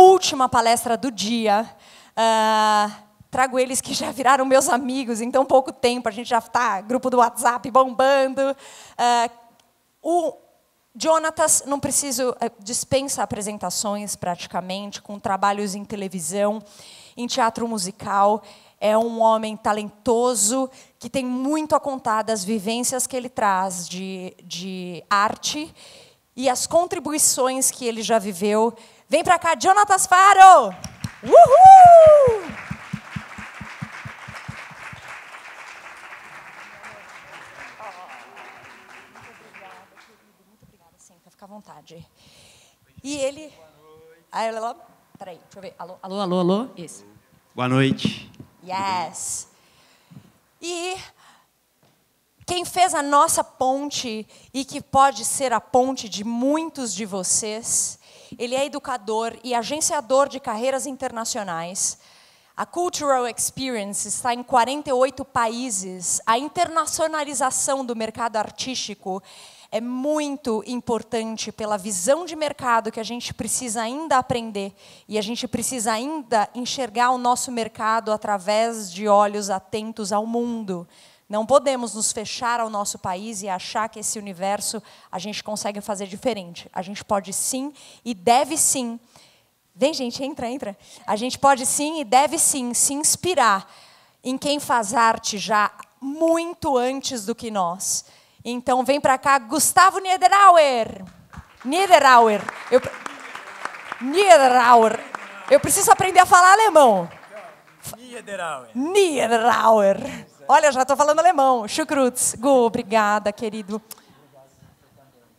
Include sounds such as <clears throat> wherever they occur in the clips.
última palestra do dia. Uh, trago eles que já viraram meus amigos em tão pouco tempo. A gente já está grupo do WhatsApp bombando. Uh, o Jonatas, não preciso, eh, dispensa apresentações praticamente, com trabalhos em televisão, em teatro musical. É um homem talentoso, que tem muito a contar das vivências que ele traz de, de arte e as contribuições que ele já viveu Vem para cá, Jonatas Faro! Uhul! fica à vontade. E ele. Aí ela. Peraí, deixa eu ver. Alô, alô, alô, alô. Isso. Boa noite. Yes. E quem fez a nossa ponte e que pode ser a ponte de muitos de vocês ele é educador e agenciador de carreiras internacionais. A Cultural Experience está em 48 países. A internacionalização do mercado artístico é muito importante pela visão de mercado que a gente precisa ainda aprender e a gente precisa ainda enxergar o nosso mercado através de olhos atentos ao mundo, não podemos nos fechar ao nosso país e achar que esse universo a gente consegue fazer diferente. A gente pode sim e deve sim. Vem, gente, entra, entra. A gente pode sim e deve sim se inspirar em quem faz arte já muito antes do que nós. Então, vem para cá, Gustavo Niederauer. Niederauer. Eu... Niederauer. Eu preciso aprender a falar alemão. Niederauer. Niederauer. Olha, já estou falando alemão. Schukrutz. Gu, obrigada, querido.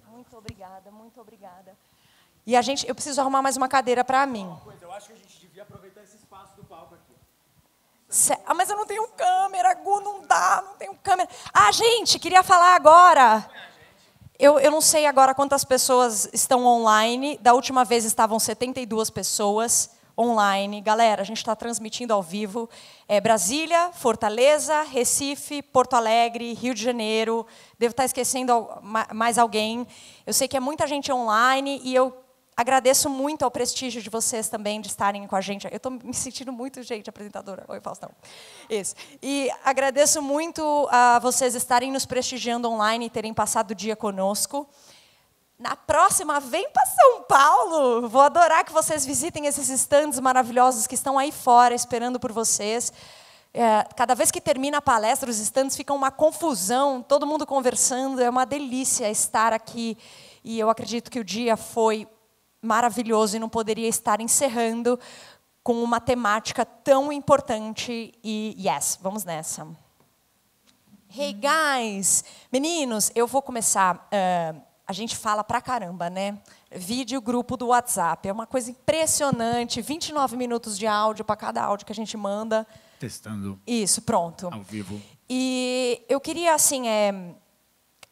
Muito obrigada, muito obrigada. E a gente, eu preciso arrumar mais uma cadeira para mim. Eu acho que a gente devia aproveitar esse espaço do palco aqui. Ah, mas eu não tenho câmera, Gu, não dá, não tenho câmera. Ah, gente, queria falar agora. Eu, eu não sei agora quantas pessoas estão online. Da última vez estavam 72 pessoas online. Galera, a gente está transmitindo ao vivo. É, Brasília, Fortaleza, Recife, Porto Alegre, Rio de Janeiro. Devo estar tá esquecendo mais alguém. Eu sei que é muita gente online e eu agradeço muito ao prestígio de vocês também de estarem com a gente. Eu estou me sentindo muito, gente, apresentadora. Oi, Faustão. Isso. E agradeço muito a vocês estarem nos prestigiando online e terem passado o dia conosco. Na próxima, vem para São Paulo. Vou adorar que vocês visitem esses estandes maravilhosos que estão aí fora esperando por vocês. É, cada vez que termina a palestra, os estandes ficam uma confusão, todo mundo conversando. É uma delícia estar aqui. E eu acredito que o dia foi maravilhoso e não poderia estar encerrando com uma temática tão importante. E, yes, vamos nessa. Hey, guys! Meninos, eu vou começar. Uh, a gente fala pra caramba, né? Vídeo grupo do WhatsApp. É uma coisa impressionante. 29 minutos de áudio para cada áudio que a gente manda. Testando. Isso, pronto. Ao vivo. E eu queria, assim, é,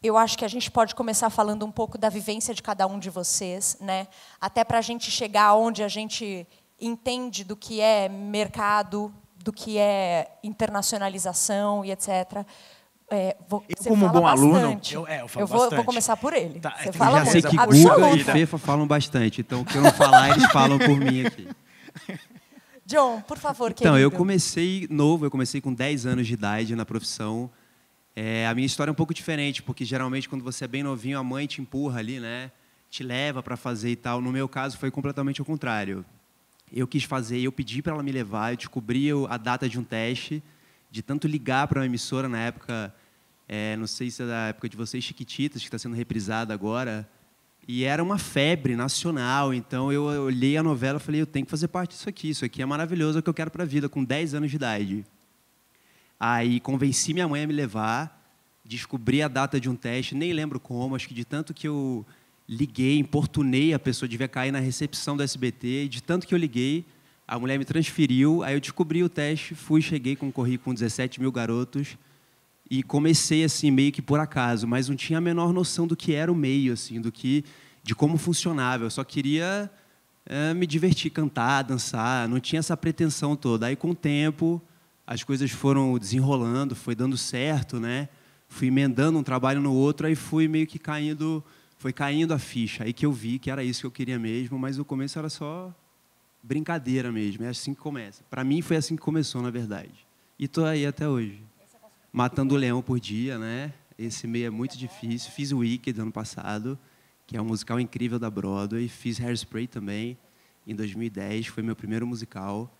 eu acho que a gente pode começar falando um pouco da vivência de cada um de vocês, né? Até para a gente chegar onde a gente entende do que é mercado, do que é internacionalização e etc. É, vou, eu, como bom bastante. aluno, eu, é, eu, eu vou, vou, começar por ele. Tá, você fala já sei que Guga e Fefa falam bastante, então o que eu não falar, eles falam por mim aqui. <laughs> John, por favor, Então, eu comecei novo, eu comecei com 10 anos de idade na profissão. É, a minha história é um pouco diferente, porque geralmente quando você é bem novinho, a mãe te empurra ali, né? Te leva para fazer e tal. No meu caso, foi completamente o contrário. Eu quis fazer, eu pedi para ela me levar, eu descobri a data de um teste, de tanto ligar para uma emissora na época é, não sei se é da época de vocês, Chiquititas, que está sendo reprisada agora. E era uma febre nacional. Então eu olhei a novela e falei: eu tenho que fazer parte disso aqui. Isso aqui é maravilhoso, é o que eu quero para a vida, com 10 anos de idade. Aí convenci minha mãe a me levar, descobri a data de um teste, nem lembro como, acho que de tanto que eu liguei, importunei a pessoa, devia cair na recepção do SBT, de tanto que eu liguei, a mulher me transferiu, aí eu descobri o teste, fui, cheguei, concorri com 17 mil garotos e comecei assim meio que por acaso, mas não tinha a menor noção do que era o meio assim, do que de como funcionava. Eu só queria é, me divertir, cantar, dançar, não tinha essa pretensão toda. Aí com o tempo as coisas foram desenrolando, foi dando certo, né? Fui emendando um trabalho no outro, aí fui meio que caindo, foi caindo a ficha. Aí que eu vi que era isso que eu queria mesmo, mas o começo era só brincadeira mesmo, é assim que começa. Para mim foi assim que começou, na verdade. E tô aí até hoje matando o leão por dia, né? Esse meio é muito difícil. Fiz o Wicked ano passado, que é um musical incrível da Broadway. Fiz Hairspray também em 2010, foi meu primeiro musical.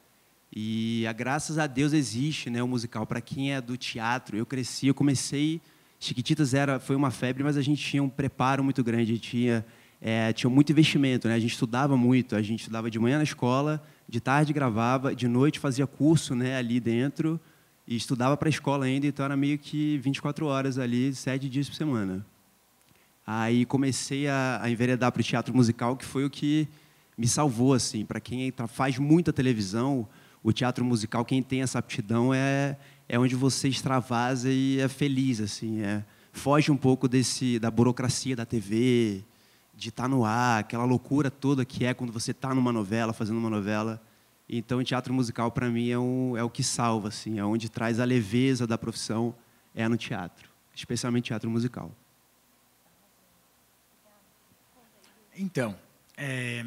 E a graças a Deus existe, né, o musical para quem é do teatro. Eu cresci, eu comecei Chiquititas era foi uma febre, mas a gente tinha um preparo muito grande, tinha é, tinha muito investimento, né? A gente estudava muito, a gente estudava de manhã na escola, de tarde gravava, de noite fazia curso, né, ali dentro e estudava para a escola ainda, então era meio que 24 horas ali, sete dias por semana. Aí comecei a, a enveredar para o teatro musical, que foi o que me salvou assim. Para quem faz muita televisão, o teatro musical, quem tem essa aptidão é é onde você extravasa e é feliz assim, é foge um pouco desse da burocracia da TV, de estar tá no ar, aquela loucura toda que é quando você está numa novela, fazendo uma novela. Então, o teatro musical, para mim, é, um, é o que salva, assim, é onde traz a leveza da profissão, é no teatro, especialmente teatro musical. Então, é...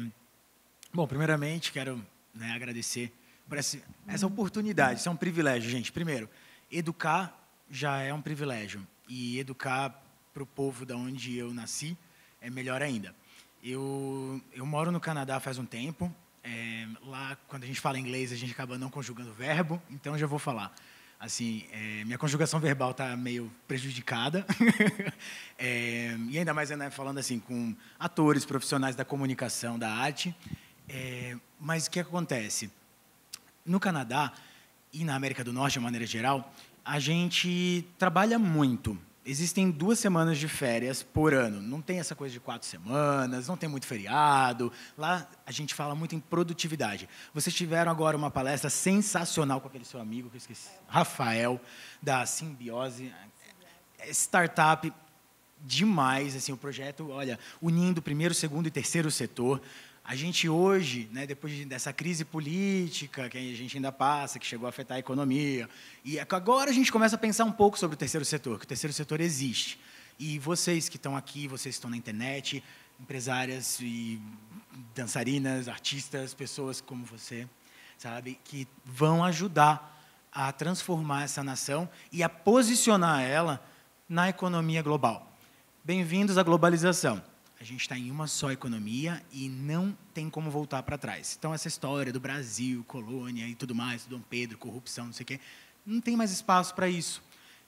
bom, primeiramente, quero né, agradecer por essa, essa oportunidade, isso é um privilégio, gente. Primeiro, educar já é um privilégio, e educar para o povo da onde eu nasci é melhor ainda. Eu, eu moro no Canadá faz um tempo, é, lá, quando a gente fala inglês, a gente acaba não conjugando verbo, então já vou falar. Assim, é, minha conjugação verbal está meio prejudicada. <laughs> é, e ainda mais né, falando assim com atores, profissionais da comunicação, da arte. É, mas o que acontece? No Canadá e na América do Norte, de maneira geral, a gente trabalha muito existem duas semanas de férias por ano. Não tem essa coisa de quatro semanas, não tem muito feriado. Lá a gente fala muito em produtividade. Vocês tiveram agora uma palestra sensacional com aquele seu amigo, que eu esqueci, Rafael, da Simbiose. É, é startup demais, assim, o projeto, olha, unindo primeiro, segundo e terceiro setor. A gente hoje, né, depois dessa crise política que a gente ainda passa, que chegou a afetar a economia, e é agora a gente começa a pensar um pouco sobre o terceiro setor, que o terceiro setor existe. E vocês que estão aqui, vocês que estão na internet, empresárias e dançarinas, artistas, pessoas como você, sabe, que vão ajudar a transformar essa nação e a posicionar ela na economia global. Bem-vindos à globalização a gente está em uma só economia e não tem como voltar para trás. Então, essa história do Brasil, colônia e tudo mais, Dom Pedro, corrupção, não sei o quê, não tem mais espaço para isso.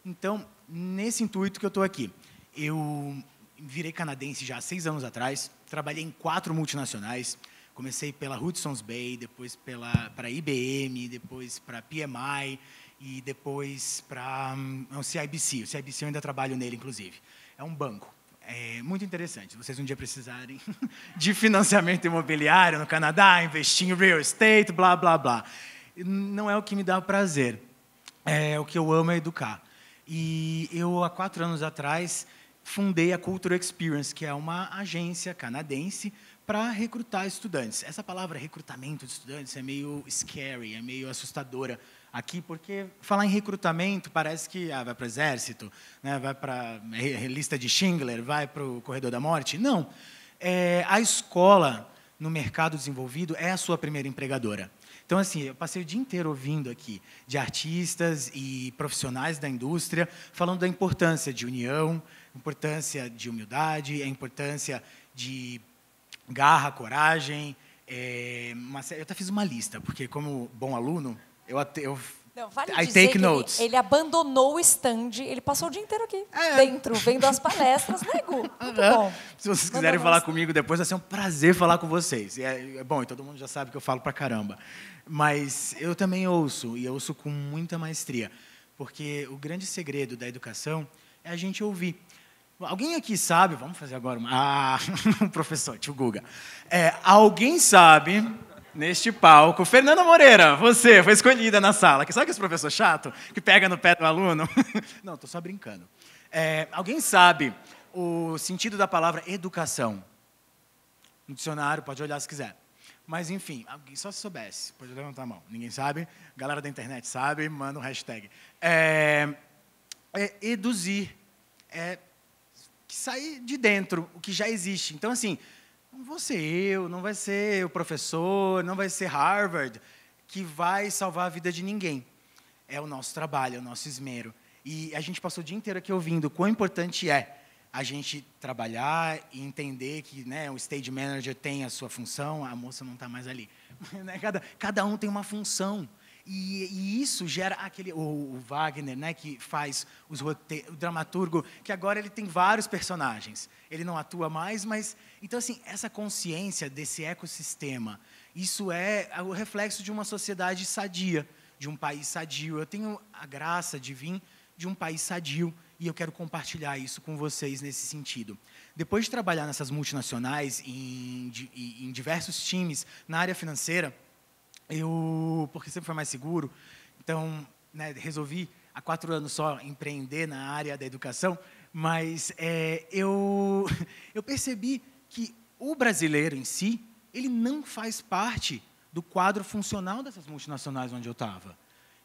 Então, nesse intuito que eu estou aqui. Eu virei canadense já há seis anos atrás, trabalhei em quatro multinacionais. Comecei pela Hudson's Bay, depois pela para IBM, depois para PMI e depois para um, é o CIBC. O CIBC eu ainda trabalho nele, inclusive. É um banco. É muito interessante. Se vocês um dia precisarem <laughs> de financiamento imobiliário no Canadá, investir em real estate, blá, blá, blá. Não é o que me dá prazer. É, o que eu amo é educar. E eu, há quatro anos atrás, fundei a Cultural Experience, que é uma agência canadense para recrutar estudantes. Essa palavra recrutamento de estudantes é meio scary, é meio assustadora aqui, porque falar em recrutamento parece que ah, vai para o exército, né, vai para a lista de Schindler, vai para o corredor da morte. Não. É, a escola no mercado desenvolvido é a sua primeira empregadora. Então, assim, eu passei o dia inteiro ouvindo aqui de artistas e profissionais da indústria falando da importância de união, importância de humildade, a importância de garra, coragem. É, uma, eu até fiz uma lista, porque como bom aluno, eu, eu não, vale I dizer que ele, ele, abandonou o stand, ele passou o dia inteiro aqui, é. dentro, vendo as palestras, nego. Né, <laughs> Muito bom. Se vocês quiserem Mandou falar comigo depois, vai ser um prazer falar com vocês. É, é bom, e todo mundo já sabe que eu falo pra caramba. Mas eu também ouço, e ouço com muita maestria, porque o grande segredo da educação é a gente ouvir. Alguém aqui sabe? Vamos fazer agora uma. Ah, <laughs> professor, tio Guga. É, alguém sabe neste palco. Fernanda Moreira, você foi escolhida na sala. Sabe esse professor chato que pega no pé do aluno? <laughs> Não, estou só brincando. É, alguém sabe o sentido da palavra educação? No dicionário, pode olhar se quiser. Mas, enfim, só se soubesse, pode levantar a mão. Ninguém sabe? Galera da internet sabe, manda um hashtag. É, é, eduzir, é que sair de dentro, o que já existe. Então, assim, não vou ser eu, não vai ser o professor, não vai ser Harvard que vai salvar a vida de ninguém. É o nosso trabalho, é o nosso esmero. E a gente passou o dia inteiro aqui ouvindo o quão importante é a gente trabalhar e entender que né, o stage manager tem a sua função, a moça não está mais ali. <laughs> Né, cada, cada um tem uma função. E, e isso gera aquele. O, o, Wagner, né, que faz os rote o dramaturgo, que agora ele tem vários personagens. Ele não atua mais, mas. Então, assim, essa consciência desse ecossistema, isso é o reflexo de uma sociedade sadia, de um país sadio. Eu tenho a graça de vir de um país sadio e eu quero compartilhar isso com vocês nesse sentido. Depois de trabalhar nessas multinacionais, em, em diversos times, na área financeira, eu, porque sempre foi mais seguro, então né, resolvi há quatro anos só empreender na área da educação, mas é, eu, <laughs> eu percebi que o brasileiro em si, ele não faz parte do quadro funcional dessas multinacionais onde eu estava.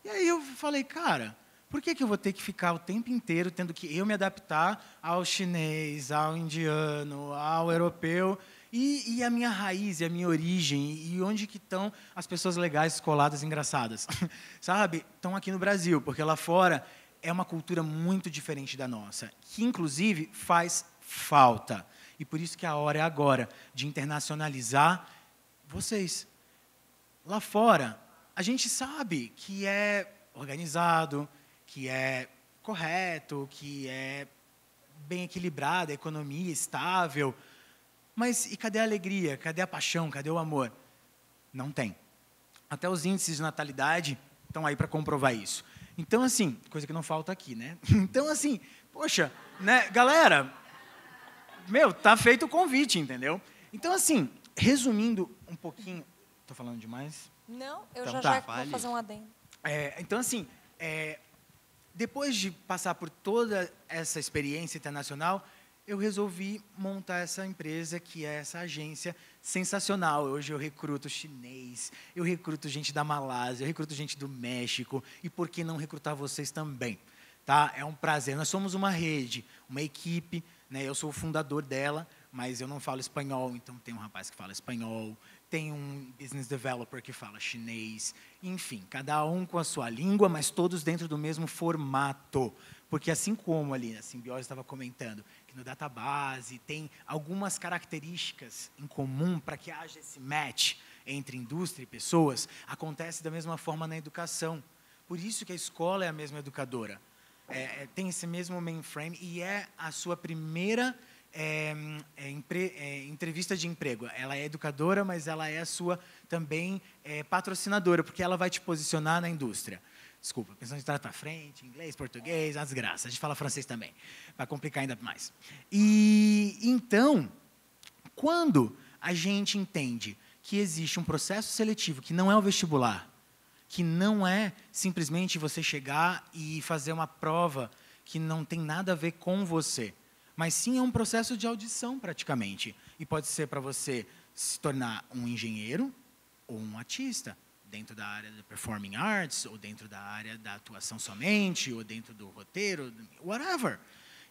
E aí eu falei, cara, por que, que eu vou ter que ficar o tempo inteiro tendo que eu me adaptar ao chinês, ao indiano, ao europeu? E, e, a minha raiz, e a minha origem, e onde que estão as pessoas legais, coladas, engraçadas, <laughs> sabe? Estão aqui no Brasil, porque lá fora é uma cultura muito diferente da nossa, que inclusive faz falta. E por isso que a hora é agora de internacionalizar vocês. Lá fora, a gente sabe que é organizado, que é correto, que é bem equilibrada, economia é estável, mas e cadê a alegria? Cadê a paixão? Cadê o amor? Não tem. Até os índices de natalidade estão aí para comprovar isso. Então, assim, coisa que não falta aqui, né? <laughs> Então, assim, poxa, né, galera, meu, tá feito o convite, entendeu? Então, assim, resumindo um pouquinho. Estou falando demais? Não, eu então, já, tá. já vou fazer um adendo. É, então, assim, é, depois de passar por toda essa experiência internacional, eu resolvi montar essa empresa que é essa agência sensacional. Hoje eu recruto chinês, eu recruto gente da Malásia, eu recruto gente do México e por que não recrutar vocês também? Tá? É um prazer. Nós somos uma rede, uma equipe, né? Eu sou o fundador dela, mas eu não falo espanhol, então tem um rapaz que fala espanhol, tem um business developer que fala chinês, enfim, cada um com a sua língua, mas todos dentro do mesmo formato. Porque assim como ali a simbiose estava comentando, que no database tem algumas características em comum para que haja esse match entre indústria e pessoas, acontece da mesma forma na educação. Por isso que a escola é a mesma educadora. É, é tem esse mesmo mainframe e é a sua primeira é, é, empre, é, entrevista de emprego. Ela é educadora, mas ela é a sua também é, patrocinadora, porque ela vai te posicionar na indústria. Desculpa, pensando de trás para frente, inglês, português, as graças, A gente fala francês também, para complicar ainda mais. E então, quando a gente entende que existe um processo seletivo que não é o vestibular, que não é simplesmente você chegar e fazer uma prova que não tem nada a ver com você, mas sim é um processo de audição praticamente. E pode ser para você se tornar um engenheiro ou um artista, dentro da área de performing arts, ou dentro da área da atuação somente, ou dentro do roteiro, whatever.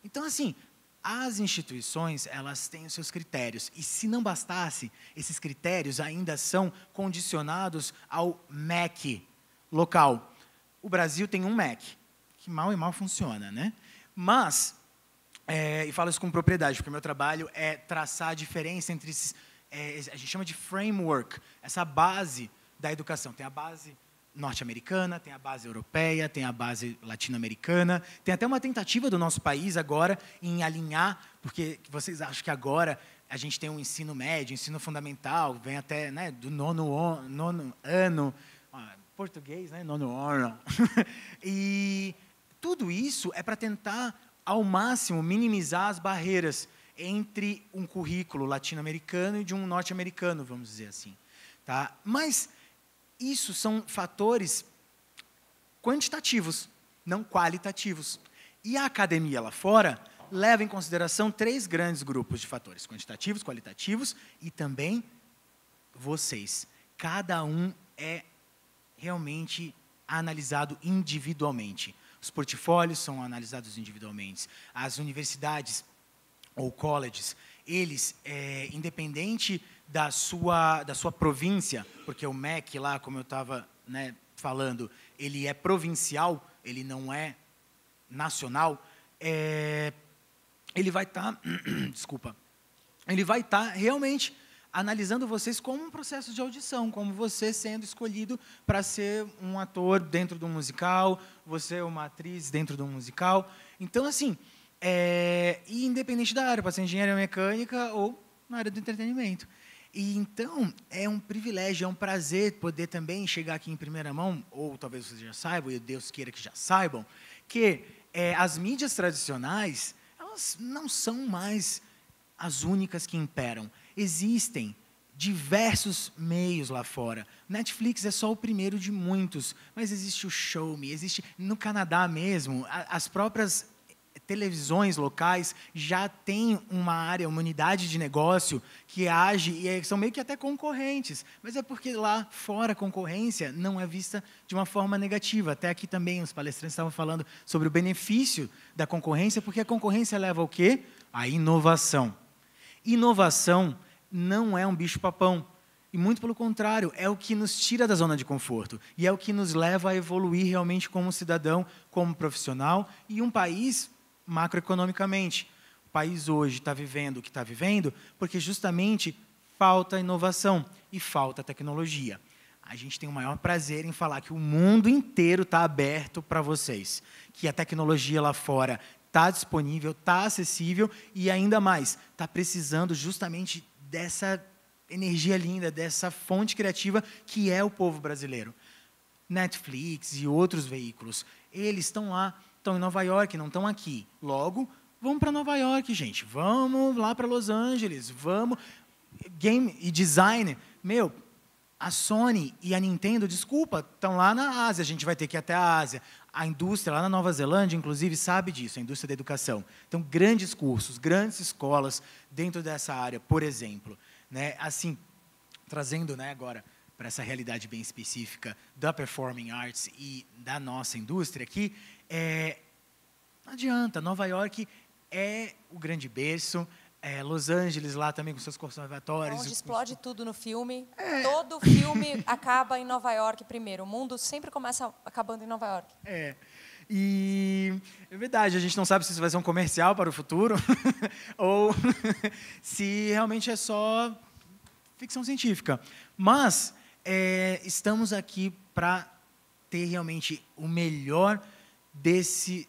Então, assim, as instituições, elas têm os seus critérios. E se não bastasse, esses critérios ainda são condicionados ao MEC local. O Brasil tem um MEC, que mal e mal funciona, né? Mas, é, e falo isso com propriedade, porque meu trabalho é traçar a diferença entre esses, é, a gente chama de framework, essa base da educação. Tem a base norte-americana, tem a base europeia, tem a base latino-americana, tem até uma tentativa do nosso país agora em alinhar, porque vocês acham que agora a gente tem um ensino médio, ensino fundamental, vem até né, do nono, nono ano, português, né, nono ano, <laughs> e tudo isso é para tentar ao máximo minimizar as barreiras entre um currículo latino-americano e de um norte-americano, vamos dizer assim, tá? Mas isso são fatores quantitativos, não qualitativos. E a academia lá fora leva em consideração três grandes grupos de fatores: quantitativos, qualitativos e também vocês. Cada um é realmente analisado individualmente. Os portfólios são analisados individualmente. As universidades ou colleges, eles, é, independente da sua, da sua província, porque o MEC lá, como eu estava né, falando, ele é provincial, ele não é nacional, é, ele vai estar, tá, <clears throat> desculpa, ele vai estar tá realmente analisando vocês como um processo de audição, como você sendo escolhido para ser um ator dentro do musical, você é uma atriz dentro do musical. Então, assim, é, independente da área, para ser engenharia mecânica ou na área do entretenimento. E então é um privilégio, é um prazer poder também chegar aqui em primeira mão, ou talvez vocês já saibam, e Deus queira que já saibam, que é, as mídias tradicionais elas não são mais as únicas que imperam. Existem diversos meios lá fora. Netflix é só o primeiro de muitos, mas existe o Show Me, existe no Canadá mesmo, as próprias televisões locais já tem uma área, uma unidade de negócio que age e é, são meio que até concorrentes, mas é porque lá fora a concorrência não é vista de uma forma negativa. Até aqui também os palestrantes estavam falando sobre o benefício da concorrência, porque a concorrência leva ao quê? A inovação. Inovação não é um bicho-papão. E muito pelo contrário, é o que nos tira da zona de conforto e é o que nos leva a evoluir realmente como cidadão, como profissional e um país macroeconomicamente. O país hoje está vivendo o que está vivendo porque justamente falta inovação e falta tecnologia. A gente tem o maior prazer em falar que o mundo inteiro está aberto para vocês, que a tecnologia lá fora está disponível, está acessível e ainda mais está precisando justamente dessa energia linda, dessa fonte criativa que é o povo brasileiro. Netflix e outros veículos, eles estão lá estão em Nova York, não estão aqui. Logo, vamos para Nova York, gente. Vamos lá para Los Angeles. Vamos. Game e design. Meu, a Sony e a Nintendo, desculpa, estão lá na Ásia. A gente vai ter que ir até a Ásia. A indústria lá na Nova Zelândia, inclusive, sabe disso, a indústria da educação. Então, grandes cursos, grandes escolas dentro dessa área, por exemplo. Né? Assim, trazendo né, agora para essa realidade bem específica da performing arts e da nossa indústria aqui, é, não adianta, Nova York é o grande berço, é, Los Angeles lá também com seus conservatórios. Onde explode os... tudo no filme. É. Todo filme <laughs> acaba em Nova York primeiro. O mundo sempre começa acabando em Nova York. É. E é verdade, a gente não sabe se isso vai ser um comercial para o futuro <laughs> ou <laughs> se realmente é só ficção científica. Mas é, estamos aqui para ter realmente o melhor desse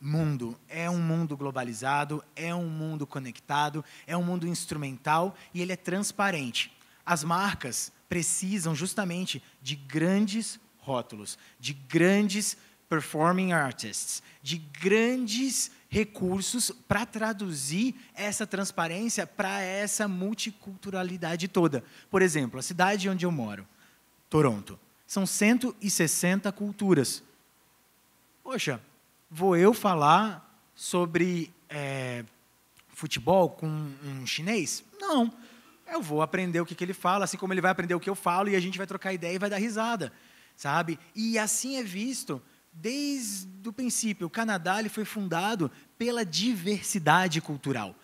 mundo. É um mundo globalizado, é um mundo conectado, é um mundo instrumental e ele é transparente. As marcas precisam justamente de grandes rótulos, de grandes performing artists, de grandes recursos para traduzir essa transparência para essa multiculturalidade toda. Por exemplo, a cidade onde eu moro, Toronto, são 160 culturas poxa, vou eu falar sobre é, futebol com um chinês? Não. Eu vou aprender o que, que ele fala, assim como ele vai aprender o que eu falo, e a gente vai trocar ideia e vai dar risada, sabe? E assim é visto desde o princípio. O Canadá ele foi fundado pela diversidade cultural.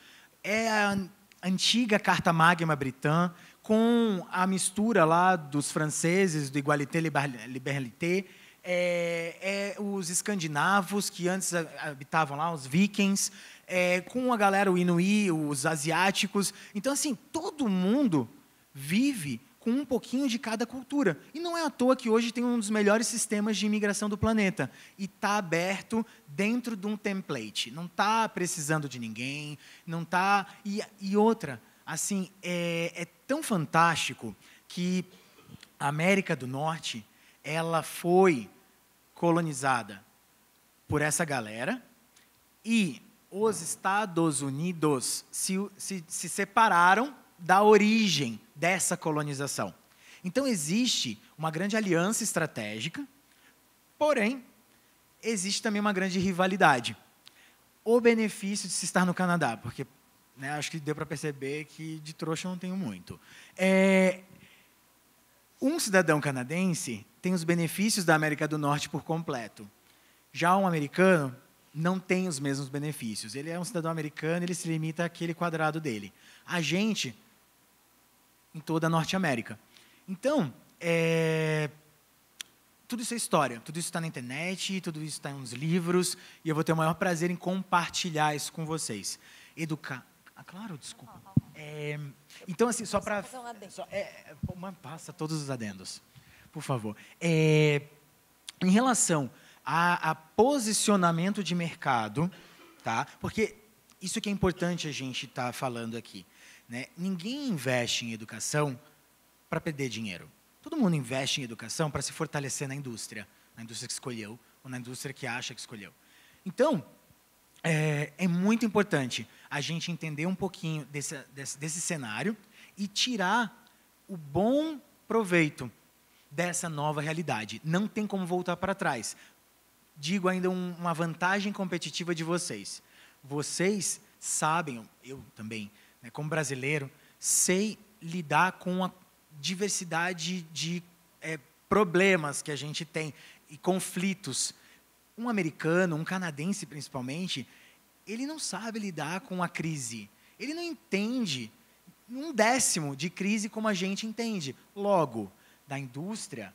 É a antiga Carta Magma Britã, com a mistura lá dos franceses, do Igualité Liberté, é, é, os escandinavos que antes habitavam lá, os vikings, é, com a galera, o inuí, os asiáticos. Então, assim, todo mundo vive com um pouquinho de cada cultura. E não é à toa que hoje tem um dos melhores sistemas de imigração do planeta. E está aberto dentro de um template. Não está precisando de ninguém, não está... E, e, outra, assim, é, é tão fantástico que a América do Norte ela foi colonizada por essa galera e os Estados Unidos se, se, se separaram da origem dessa colonização. Então existe uma grande aliança estratégica, porém existe também uma grande rivalidade. O benefício de se estar no Canadá, porque né, acho que deu para perceber que de trouxa não tenho muito. É, um cidadão canadense tem os benefícios da América do Norte por completo. Já um americano não tem os mesmos benefícios. Ele é um cidadão americano, ele se limita àquele quadrado dele. A gente, em toda a Norte América. Então, é... tudo isso é história, tudo isso está na internet, tudo isso está nos livros, e eu vou ter o maior prazer em compartilhar isso com vocês. Educar. Ah, claro, desculpa. É... Então, assim, só para. É, é, uma passa todos os adendos por favor. É, em relação a, a, posicionamento de mercado, tá? Porque isso que é importante a gente estar tá falando aqui. Né? Ninguém investe em educação para perder dinheiro. Todo mundo investe em educação para se fortalecer na indústria, na indústria que escolheu ou na indústria que acha que escolheu. Então, é, é muito importante a gente entender um pouquinho desse, desse, desse cenário e tirar o bom proveito dessa nova realidade. Não tem como voltar para trás. Digo ainda um, uma vantagem competitiva de vocês. Vocês sabem, eu também, né, como brasileiro, sei lidar com a diversidade de é, problemas que a gente tem e conflitos. Um americano, um canadense principalmente, ele não sabe lidar com a crise. Ele não entende um décimo de crise como a gente entende. Logo, da indústria,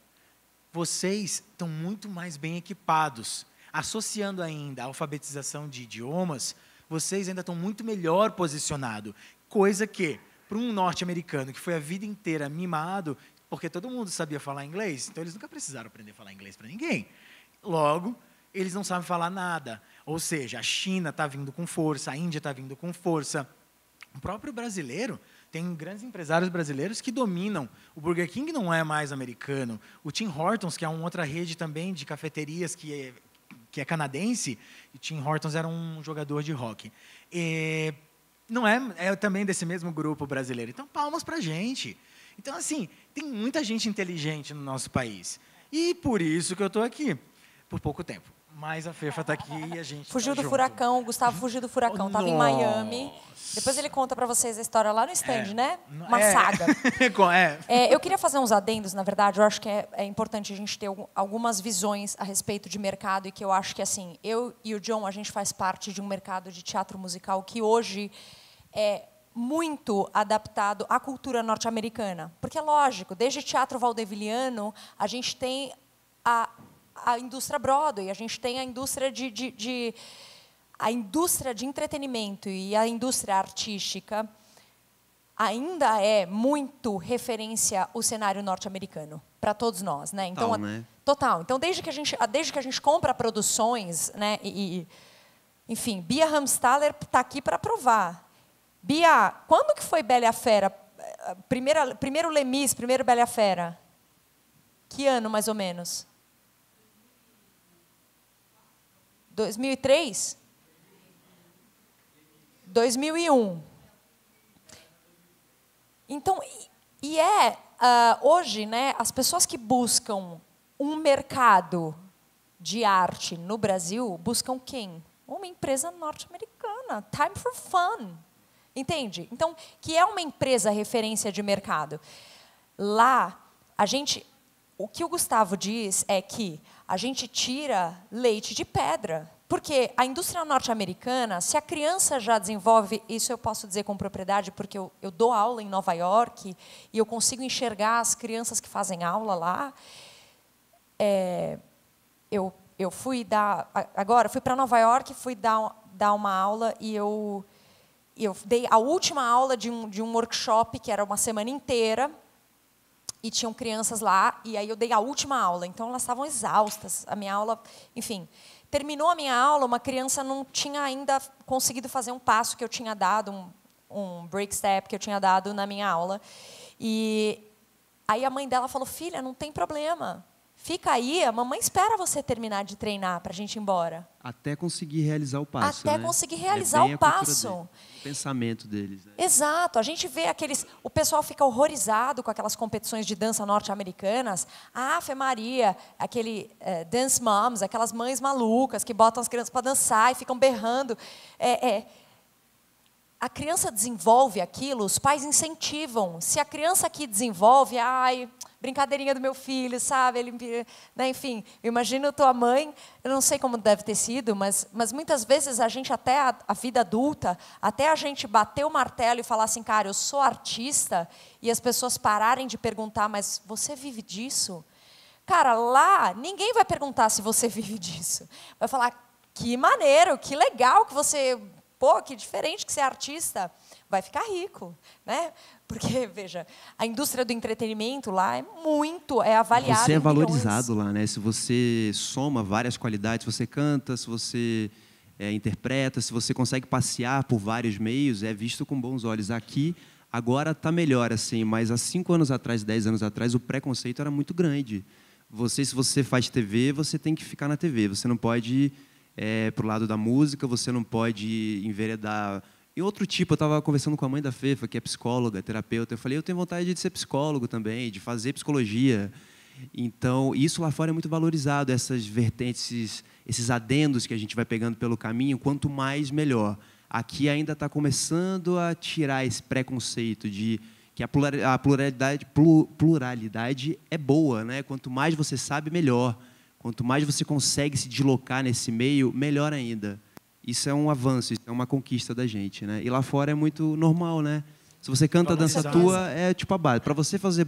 vocês estão muito mais bem equipados. Associando ainda a alfabetização de idiomas, vocês ainda estão muito melhor posicionados. Coisa que, para um norte-americano que foi a vida inteira mimado, porque todo mundo sabia falar inglês, então eles nunca precisaram aprender a falar inglês para ninguém. Logo, eles não sabem falar nada. Ou seja, a China está vindo com força, a Índia está vindo com força. O próprio brasileiro tem grandes empresários brasileiros que dominam. O Burger King não é mais americano. O Tim Hortons, que é uma outra rede também de cafeterias que é, que é canadense, e Tim Hortons era um jogador de hockey. E não é, é também desse mesmo grupo brasileiro. Então, palmas para a gente. Então, assim, tem muita gente inteligente no nosso país. E por isso que eu estou aqui, por pouco tempo. Mas a Fefa tá aqui e a gente. Fugiu tá do junto. furacão, o Gustavo fugiu do furacão, tava nossa. em Miami. Depois ele conta para vocês a história lá no é. stand, é. né? Uma é. saga. <laughs> É. é. eu queria fazer uns adendos, na verdade, eu acho que é, é importante a gente ter algumas visões a respeito de mercado e que eu acho que assim, eu e o John, a gente faz parte de um mercado de teatro musical que hoje é muito adaptado à cultura norte-americana. Porque é lógico, desde teatro valdeviliano, a gente tem a a indústria Broadway, a gente tem a indústria de, de, de a indústria de entretenimento e a indústria artística ainda é muito referência o cenário norte-americano para todos nós, né? Então, total, né? total. Então, desde que a gente, desde que a gente compra produções, né? E, enfim, Bia Ramstaller está aqui para provar. Bia, quando que foi Bela e a Fera? Primeira, primeiro Lemis, primeiro Bela e a Fera? Que ano, mais ou menos? 2003? 2001. Então, e é uh, hoje, né, as pessoas que buscam um mercado de arte no Brasil buscam quem? Uma empresa norte-americana, Time for Fun. Entende? Então, que é uma empresa referência de mercado. Lá, a gente. O que o Gustavo diz é que a gente tira leite de pedra. Porque a indústria norte-americana, se a criança já desenvolve, isso eu posso dizer com propriedade, porque eu, eu, dou aula em Nova York e eu consigo enxergar as crianças que fazem aula lá. É, eu, eu fui dar. Agora, fui para Nova York, fui dar, dar uma aula e eu, eu dei a última aula de um, de um workshop, que era uma semana inteira, e tinham crianças lá, e aí eu dei a última aula, então elas estavam exaustas, a minha aula, enfim. Terminou a minha aula, uma criança não tinha ainda conseguido fazer um passo que eu tinha dado, um, um break step que eu tinha dado na minha aula. E aí a mãe dela falou: Filha, não tem problema, Fica aí, a mamãe espera você terminar de treinar para a gente ir embora. Até conseguir realizar o passo. Até né? conseguir é realizar é o passo. Dele, o né? pensamento deles. Né? Exato. A gente vê aqueles. O pessoal fica horrorizado com aquelas competições de dança norte-americanas. A Afe Maria, aquele é, Dance Moms, aquelas mães malucas que botam as crianças para dançar e ficam berrando. é, é a criança desenvolve aquilo, os pais incentivam. Se a criança que desenvolve, ai, brincadeirinha do meu filho, sabe? Ele, né? Enfim, imagino tua mãe, eu não sei como deve ter sido, mas, mas muitas vezes a gente, até a, a vida adulta, até a gente bater o martelo e falar assim, cara, eu sou artista, e as pessoas pararem de perguntar, mas você vive disso? Cara, lá ninguém vai perguntar se você <laughs> vive disso. Vai falar, que maneiro, que legal que você, pô, que diferente que você é artista vai ficar rico, né? Porque <laughs> veja, a indústria do entretenimento lá é muito, é avaliada. Você é valorizado lá, né? Se você soma várias qualidades, se você canta, se você é, interpreta, se você consegue passear por vários meios, é visto com bons olhos. Aqui agora está melhor assim, mas há cinco anos atrás, dez anos atrás, o preconceito era muito grande. Você, se você faz TV, você tem que ficar na TV. Você não pode ir é, para o lado da música, você não pode enveredar e outro tipo, eu estava conversando com a mãe da Fefa, que é psicóloga, terapeuta. Eu falei, eu tenho vontade de ser psicólogo também, de fazer psicologia. Então, isso lá fora é muito valorizado, essas vertentes, esses, esses adendos que a gente vai pegando pelo caminho, quanto mais, melhor. Aqui ainda está começando a tirar esse preconceito de que a pluralidade, pluralidade é boa, né? Quanto mais você sabe, melhor. Quanto mais você consegue se deslocar nesse meio, melhor ainda. Isso é um avanço, isso é uma conquista da gente, né? E lá fora é muito normal, né? Se você canta dança tua, é tipo a base. Para você fazer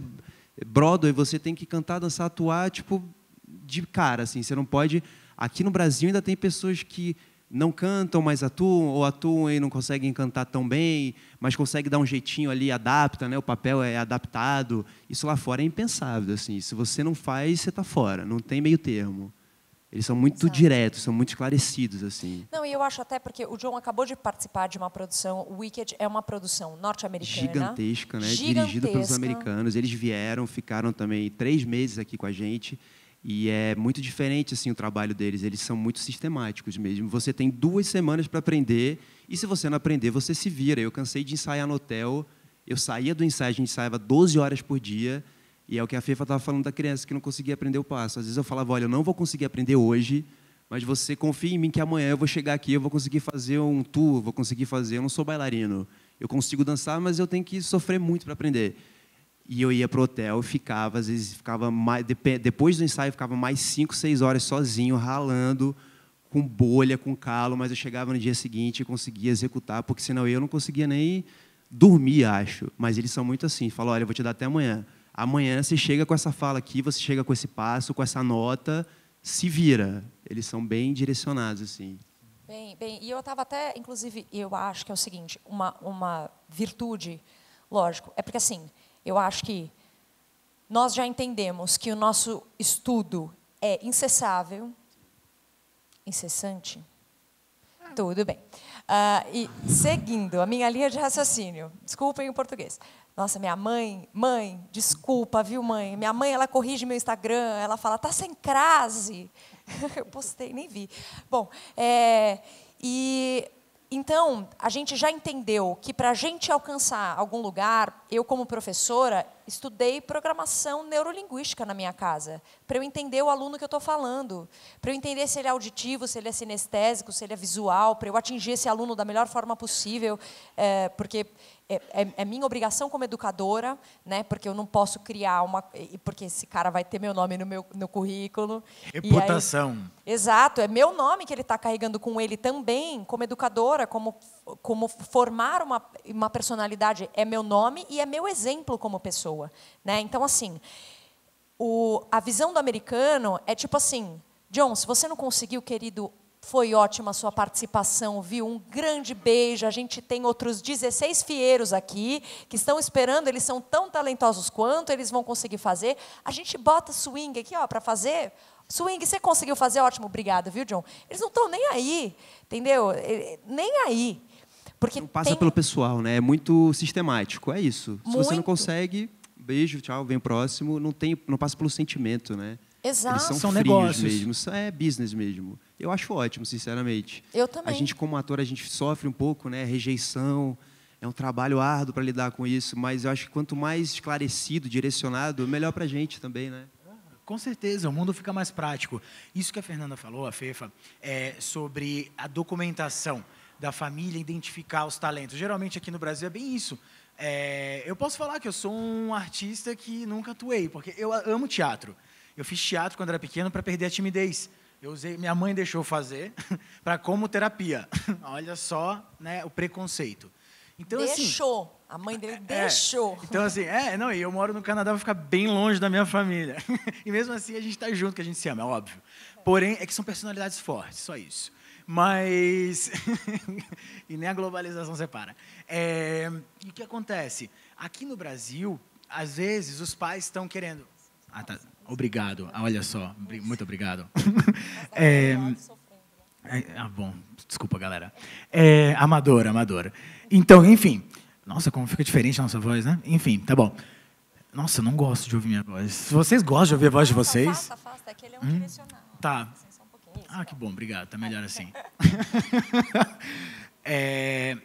Broadway, você tem que cantar, dançar, atuar, tipo, de cara, assim. Você não pode... Aqui no Brasil ainda tem pessoas que não cantam, mas atuam, ou atuam e não conseguem cantar tão bem, mas conseguem dar um jeitinho ali, adapta, né? o papel é adaptado. Isso lá fora é impensável. Assim. Se você não faz, você está fora, não tem meio termo. Eles são muito Exato. diretos, são muito esclarecidos assim. Não, e eu acho até porque o John acabou de participar de uma produção, o Wicked é uma produção norte-americana, gigantesca, né? Gigantesca. Dirigida pelos americanos. Eles vieram, ficaram também três meses aqui com a gente. E é muito diferente assim o trabalho deles. Eles são muito sistemáticos mesmo. Você tem duas semanas para aprender e se você não aprender, você se vira. Eu cansei de ensaiar no hotel. Eu saía do ensaio, a gente ensaiava 12 horas por dia. E é o que a Fefa estava falando da criança que não conseguia aprender o passo. Às vezes eu falava, olha, eu não vou conseguir aprender hoje, mas você confia em mim que amanhã eu vou chegar aqui, eu vou conseguir fazer um tour, vou conseguir fazer, eu não sou bailarino. Eu consigo dançar, mas eu tenho que sofrer muito para aprender. E eu ia pro hotel, ficava, às vezes ficava mais, depois do ensaio ficava mais cinco, seis horas sozinho, ralando, com bolha, com calo, mas eu chegava no dia seguinte e conseguia executar, porque senão eu não conseguia nem dormir, acho. Mas eles são muito assim, falam, olha, eu vou te dar até amanhã. Amanhã você chega com essa fala aqui, você chega com esse passo, com essa nota, se vira. Eles são bem direcionados, assim. Bem, bem e eu estava até, inclusive, eu acho que é o seguinte, uma, uma virtude, lógico, é porque assim, eu acho que nós já entendemos que o nosso estudo é incessável, incessante, tudo bem. Uh, e seguindo a minha linha de raciocínio, desculpem o português. Nossa, minha mãe, mãe, desculpa, viu, mãe? Minha mãe, ela corrige meu Instagram, ela fala, tá sem crase. <laughs> Eu postei, nem vi. Bom, é, e então a gente já entendeu que para a gente alcançar algum lugar, eu como professora, estudei programação neurolinguística na minha casa, para eu entender o aluno que eu estou falando, para eu entender se ele é auditivo, se ele é sinestésico, se ele é visual, para eu atingir esse aluno da melhor forma possível, é, porque é, é, é, minha obrigação como educadora, né? Porque eu não posso criar uma, porque esse cara vai ter meu nome no meu no currículo. Reputação. Aí, exato, é meu nome que ele está carregando com ele também, como educadora, como como formar uma, uma personalidade é meu nome e é meu exemplo como pessoa. Né? Então, assim, o, a visão do americano é tipo assim: John, se você não conseguiu, querido, foi ótima a sua participação, viu? Um grande beijo. A gente tem outros 16 fieiros aqui que estão esperando, eles são tão talentosos quanto, eles vão conseguir fazer. A gente bota swing aqui, ó, para fazer. Swing, você conseguiu fazer? Ótimo, obrigado, viu, John? Eles não estão nem aí, entendeu? Nem aí. Porque não passa tem... pelo pessoal, né? É muito sistemático, é isso. Muito. Se você não consegue, beijo, tchau, vem próximo. Não tem, não passa pelo sentimento, né? Exato. Eles são, são negócios mesmo, é business mesmo. Eu acho ótimo, sinceramente. Eu também. A gente como ator a gente sofre um pouco, né? Rejeição. É um trabalho árduo para lidar com isso, mas eu acho que quanto mais esclarecido, direcionado, melhor para a gente também, né? Com certeza, o mundo fica mais prático. Isso que a Fernanda falou, a Fefa, é sobre a documentação da família identificar os talentos. Geralmente aqui no Brasil é bem isso. É, eu posso falar que eu sou um artista que nunca atuei, porque eu amo teatro. Eu fiz teatro quando era pequeno para perder a timidez. Eu usei, minha mãe deixou fazer <laughs> para como terapia. <laughs> Olha só, né, o preconceito. Então assim, deixou. Assim, a mãe dele é, deixou. É. Então assim, é, não, eu moro no Canadá, vou ficar bem longe da minha família. <laughs> E mesmo assim a gente está junto, que a gente se ama, é óbvio. Porém, é que são personalidades fortes, só isso. Mas. <laughs> e nem a globalização separa. É... E o que acontece? Aqui no Brasil, às vezes os pais estão querendo. Ah, tá. Obrigado. Ah, olha só. Muito obrigado. Tá <laughs> é, né? é... Ah, bom. Desculpa, galera. É... Amadora, amadora. Então, enfim. Nossa, como fica diferente a nossa voz, né? Enfim, tá bom. Nossa, eu não gosto de ouvir minha voz. Vocês gostam de ouvir a voz de vocês? Afasta, afasta. Aquele é um hum? direcional. Tá. Ah, que bom, obrigado, está melhor assim. <laughs> é,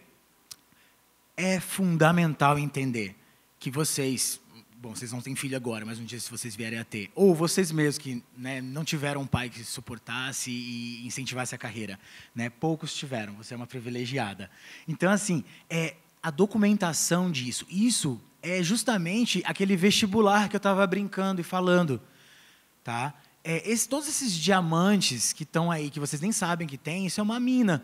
é fundamental entender que vocês, bom, vocês não têm filho agora, mas um dia se vocês vierem a ter, ou vocês mesmos que né, não tiveram um pai que suportasse e incentivasse a carreira, né? Poucos tiveram, você é uma privilegiada. Então, assim, é a documentação disso. Isso é justamente aquele vestibular que eu estava brincando e falando, tá? é, esse, todos esses diamantes que estão aí, que vocês nem sabem que tem, isso é uma mina,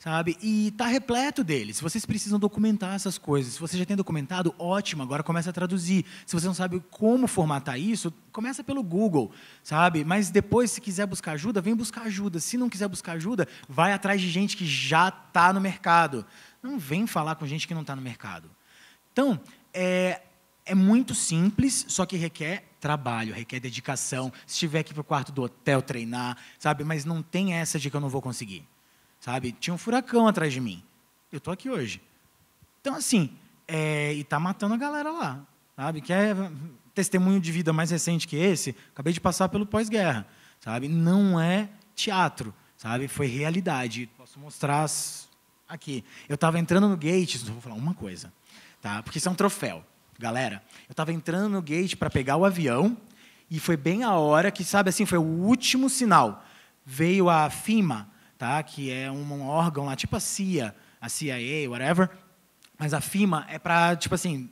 sabe? E está repleto deles. Vocês precisam documentar essas coisas. Se você já tem documentado, ótimo, agora começa a traduzir. Se você não sabe como formatar isso, começa pelo Google, sabe? Mas depois, se quiser buscar ajuda, vem buscar ajuda. Se não quiser buscar ajuda, vai atrás de gente que já está no mercado. Não vem falar com gente que não está no mercado. Então, é, é muito simples, só que requer trabalho, requer dedicação. Se tiver aqui para o quarto do hotel treinar, sabe? Mas não tem essa de que eu não vou conseguir, sabe? Tinha um furacão atrás de mim. Eu estou aqui hoje. Então, assim, é, e tá matando a galera lá, sabe? Que é testemunho de vida mais recente que esse, acabei de passar pelo pós-guerra, sabe? Não é teatro, sabe? Foi realidade. Posso mostrar aqui. Eu estava entrando no gate, vou falar uma coisa, tá? Porque isso é um troféu galera, eu estava entrando no gate para pegar o avião e foi bem a hora que, sabe assim, foi o último sinal. Veio a FIMA, tá? que é um órgão lá, tipo a CIA, a CIA, whatever, mas a FIMA é para, tipo assim,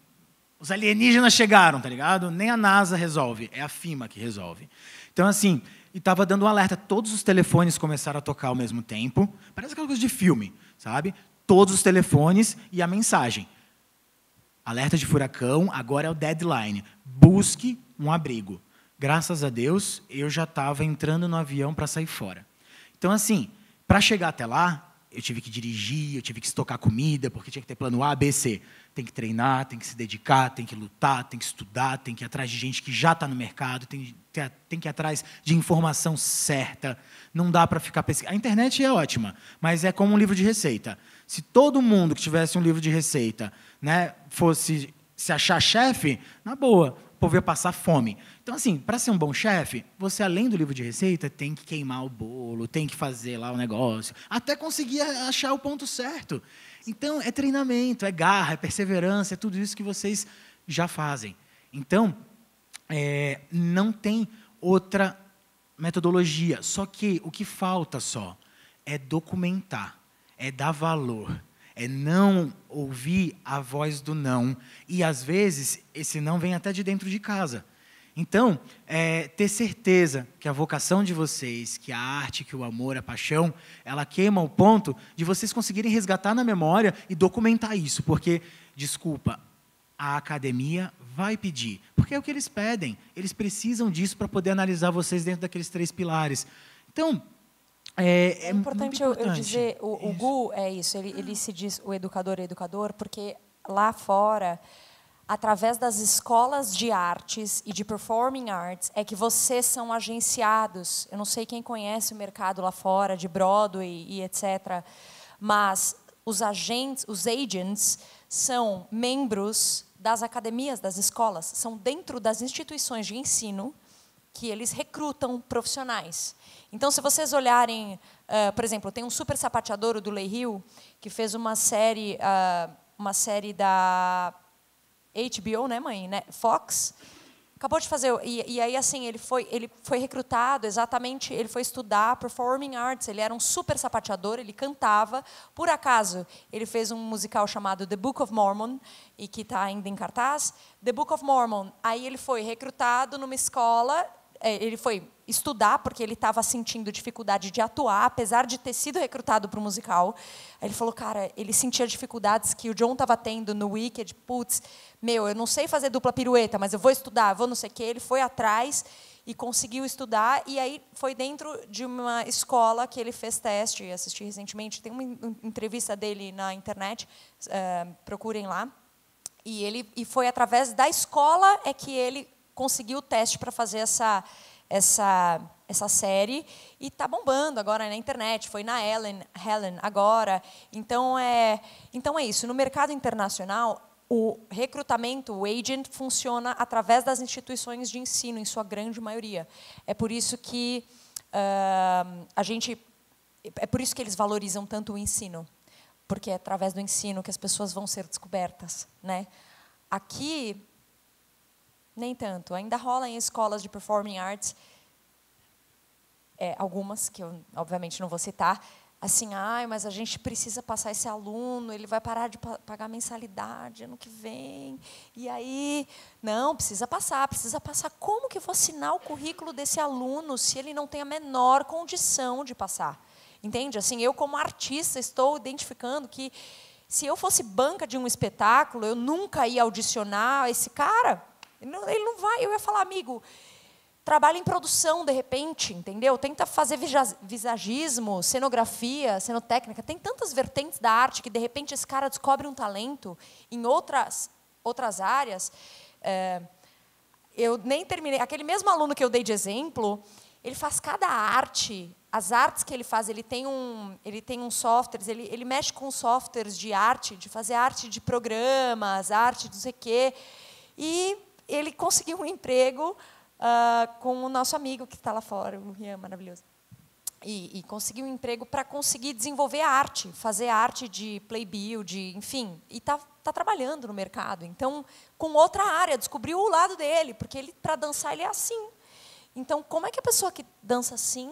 os alienígenas chegaram, tá ligado? Nem a NASA resolve, é a FIMA que resolve. Então, assim, e estava dando um alerta, todos os telefones começaram a tocar ao mesmo tempo, parece aquela coisa de filme, sabe? Todos os telefones e a mensagem. Alerta de furacão, agora é o deadline. Busque um abrigo. Graças a Deus, eu já estava entrando no avião para sair fora. Então, assim, para chegar até lá, eu tive que dirigir, eu tive que estocar comida, porque tinha que ter plano A, B, C. Tem que treinar, tem que se dedicar, tem que lutar, tem que estudar, tem que ir atrás de gente que já está no mercado, tem, tem, tem, que ir atrás de informação certa. Não dá para ficar pesquisando. A internet é ótima, mas é como um livro de receita. Se todo mundo que tivesse um livro de receita né, fosse se achar chefe, na boa, o povo ia passar fome. Então, assim, para ser um bom chefe, você, além do livro de receita, tem que queimar o bolo, tem que fazer lá o negócio, até conseguir achar o ponto certo. Então, é treinamento, é garra, é perseverança, é tudo isso que vocês já fazem. Então, é, não tem outra metodologia. Só que o que falta só é documentar é dar valor, é não ouvir a voz do não. E às vezes esse não vem até de dentro de casa. Então, é, ter certeza que a vocação de vocês, que a arte, que o amor, a paixão, ela queima ao ponto de vocês conseguirem resgatar na memória e documentar isso, porque, desculpa, a academia vai pedir, porque é o que eles pedem, eles precisam disso para poder analisar vocês dentro daqueles três pilares. Então, é, é, é importante, eu, importante, eu, dizer, o, o Gu é isso, ele, ele se diz o educador, educador, porque lá fora através das escolas de artes e de performing arts é que vocês são agenciados. Eu não sei quem conhece o mercado lá fora de Broadway e etc, mas os agentes, os agents são membros das academias, das escolas, são dentro das instituições de ensino que eles recrutam profissionais. Então, se vocês olharem, uh, por exemplo, tem um super sapateador, o do Lei Hill, que fez uma série, uh, uma série da HBO, né, mãe? Né? Fox. Acabou de fazer. E, e, aí, assim, ele foi, ele foi recrutado exatamente. Ele foi estudar performing arts. Ele era um super sapateador, ele cantava. Por acaso, ele fez um musical chamado The Book of Mormon, e que está ainda em cartaz. The Book of Mormon. Aí ele foi recrutado numa escola é, ele foi estudar porque ele estava sentindo dificuldade de atuar, apesar de ter sido recrutado para o musical. ele falou, cara, ele sentia dificuldades que o John estava tendo no Wicked. Putz, meu, eu não sei fazer dupla pirueta, mas eu vou estudar, vou não sei o quê. Ele foi atrás e conseguiu estudar. E aí foi dentro de uma escola que ele fez teste. Assisti recentemente, tem uma entrevista dele na internet, uh, procurem lá. E ele e foi através da escola é que ele conseguiu o teste para fazer essa, essa, essa série e está bombando agora né, na internet. Foi na Ellen, Helen agora. Então é, então é isso. No mercado internacional, o recrutamento, o agent, funciona através das instituições de ensino, em sua grande maioria. É por isso que uh, a gente, é por isso que eles valorizam tanto o ensino, porque é através do ensino que as pessoas vão ser descobertas, né? Aqui nem tanto. Ainda rola em escolas de performing arts, é, algumas que eu obviamente não vou citar, assim, ah mas a gente precisa passar esse aluno, ele vai parar de pagar mensalidade ano que vem. E aí, não, precisa passar, precisa passar. Como que eu vou assinar o currículo desse aluno se ele não tem a menor condição de passar? Entende? Assim, eu como artista estou identificando que se eu fosse banca de um espetáculo, eu nunca ia audicionar esse cara, ele não vai. Eu ia falar, amigo, trabalha em produção de repente, entendeu? Tenta fazer visagismo, cenografia, cenotécnica. Tem tantas vertentes da arte que de repente esse cara descobre um talento em outras outras áreas. É, eu nem terminei. Aquele mesmo aluno que eu dei de exemplo, ele faz cada arte. As artes que ele faz, ele tem um, ele tem um softwares, ele, ele mexe com softwares de arte, de fazer arte de programas, arte de não sei o quê. E ele conseguiu um emprego uh, com o nosso amigo que está lá fora, o Rian, maravilhoso. E, e conseguiu um emprego para conseguir desenvolver a arte, fazer arte de playbill, de, enfim. E está tá trabalhando no mercado. Então, com outra área, descobriu o lado dele, porque ele para dançar ele é assim. Então, como é que a pessoa que dança assim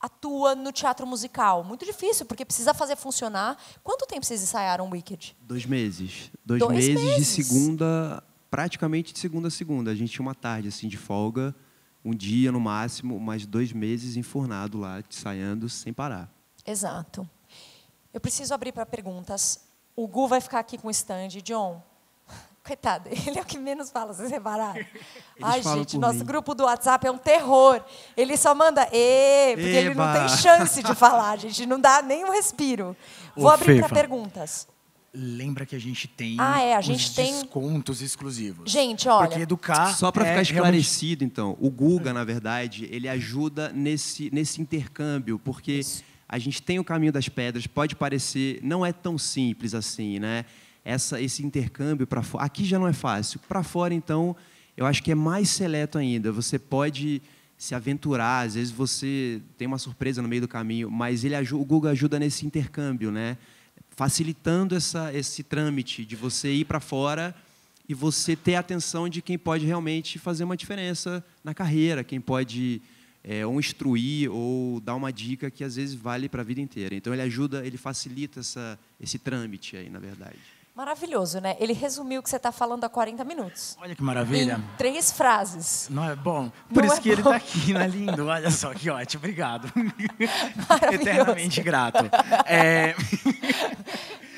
atua no teatro musical? Muito difícil, porque precisa fazer funcionar. Quanto tempo vocês ensaiaram Wicked? Dois meses. Dois, Dois meses, meses, de segunda praticamente de segunda a segunda. A gente tinha uma tarde assim de folga, um dia no máximo, mais dois meses enfornado lá, ensaiando sem parar. Exato. Eu preciso abrir para perguntas. O Gu vai ficar aqui com o stand. John, <laughs> coitado, ele é o que menos fala, vocês repararam? <laughs> Eles Ai, gente, nosso mim. grupo do WhatsApp é um terror. Ele só manda e, porque Eba. ele não tem chance de falar, gente. Não dá nem um respiro. <laughs> Vou Ô, abrir para perguntas lembra que a gente tem ah, é, a gente tem... descontos exclusivos. Gente, olha. Porque educar. Só para é ficar esclarecido, realmente... então, o Guga, na verdade, ele ajuda nesse, nesse intercâmbio, porque Isso. a gente tem o caminho das pedras, pode parecer, não é tão simples assim, né? Essa, esse intercâmbio para fora. Aqui já não é fácil. Para fora, então, eu acho que é mais seleto ainda. Você pode se aventurar, às vezes você tem uma surpresa no meio do caminho, mas ele ajuda, o Guga ajuda nesse intercâmbio, né? facilitando essa, esse trâmite de você ir para fora e você ter a atenção de quem pode realmente fazer uma diferença na carreira, quem pode é, ou instruir ou dar uma dica que às vezes vale para a vida inteira. Então ele ajuda, ele facilita essa, esse trâmite aí, na verdade. Maravilhoso, né? Ele resumiu o que você está falando há 40 minutos. Olha que maravilha. Em três frases. Não é bom? Por Não é isso é que bom. ele está aqui, não é Lindo. Olha só que ótimo. Obrigado. Eternamente grato. É...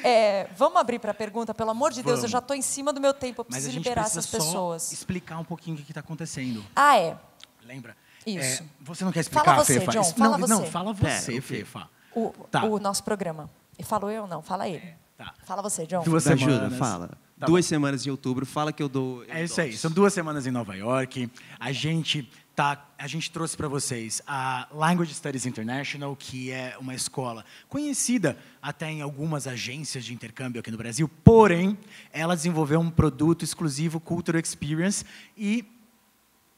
É, vamos abrir para a pergunta, pelo amor de Deus, eu já estou em cima do meu tempo, eu preciso Mas a gente liberar precisa essas pessoas. Só explicar um pouquinho o que está acontecendo. Ah, é. Lembra? Isso. É, você não quer explicar, fala você, Fefa? John, fala não, você. não, fala você, Pera, Fefa. O, tá. o nosso programa. E falou eu não, fala ele. É. Tá. Fala você, John. Duas Me semanas. Ajuda, fala. Tá duas bom. semanas de outubro, fala que eu dou. é isso aí. São duas semanas em Nova York. A gente tá, a gente trouxe para vocês a Language Studies International, que é uma escola conhecida até em algumas agências de intercâmbio aqui no Brasil. Porém, ela desenvolveu um produto exclusivo Cultural Experience e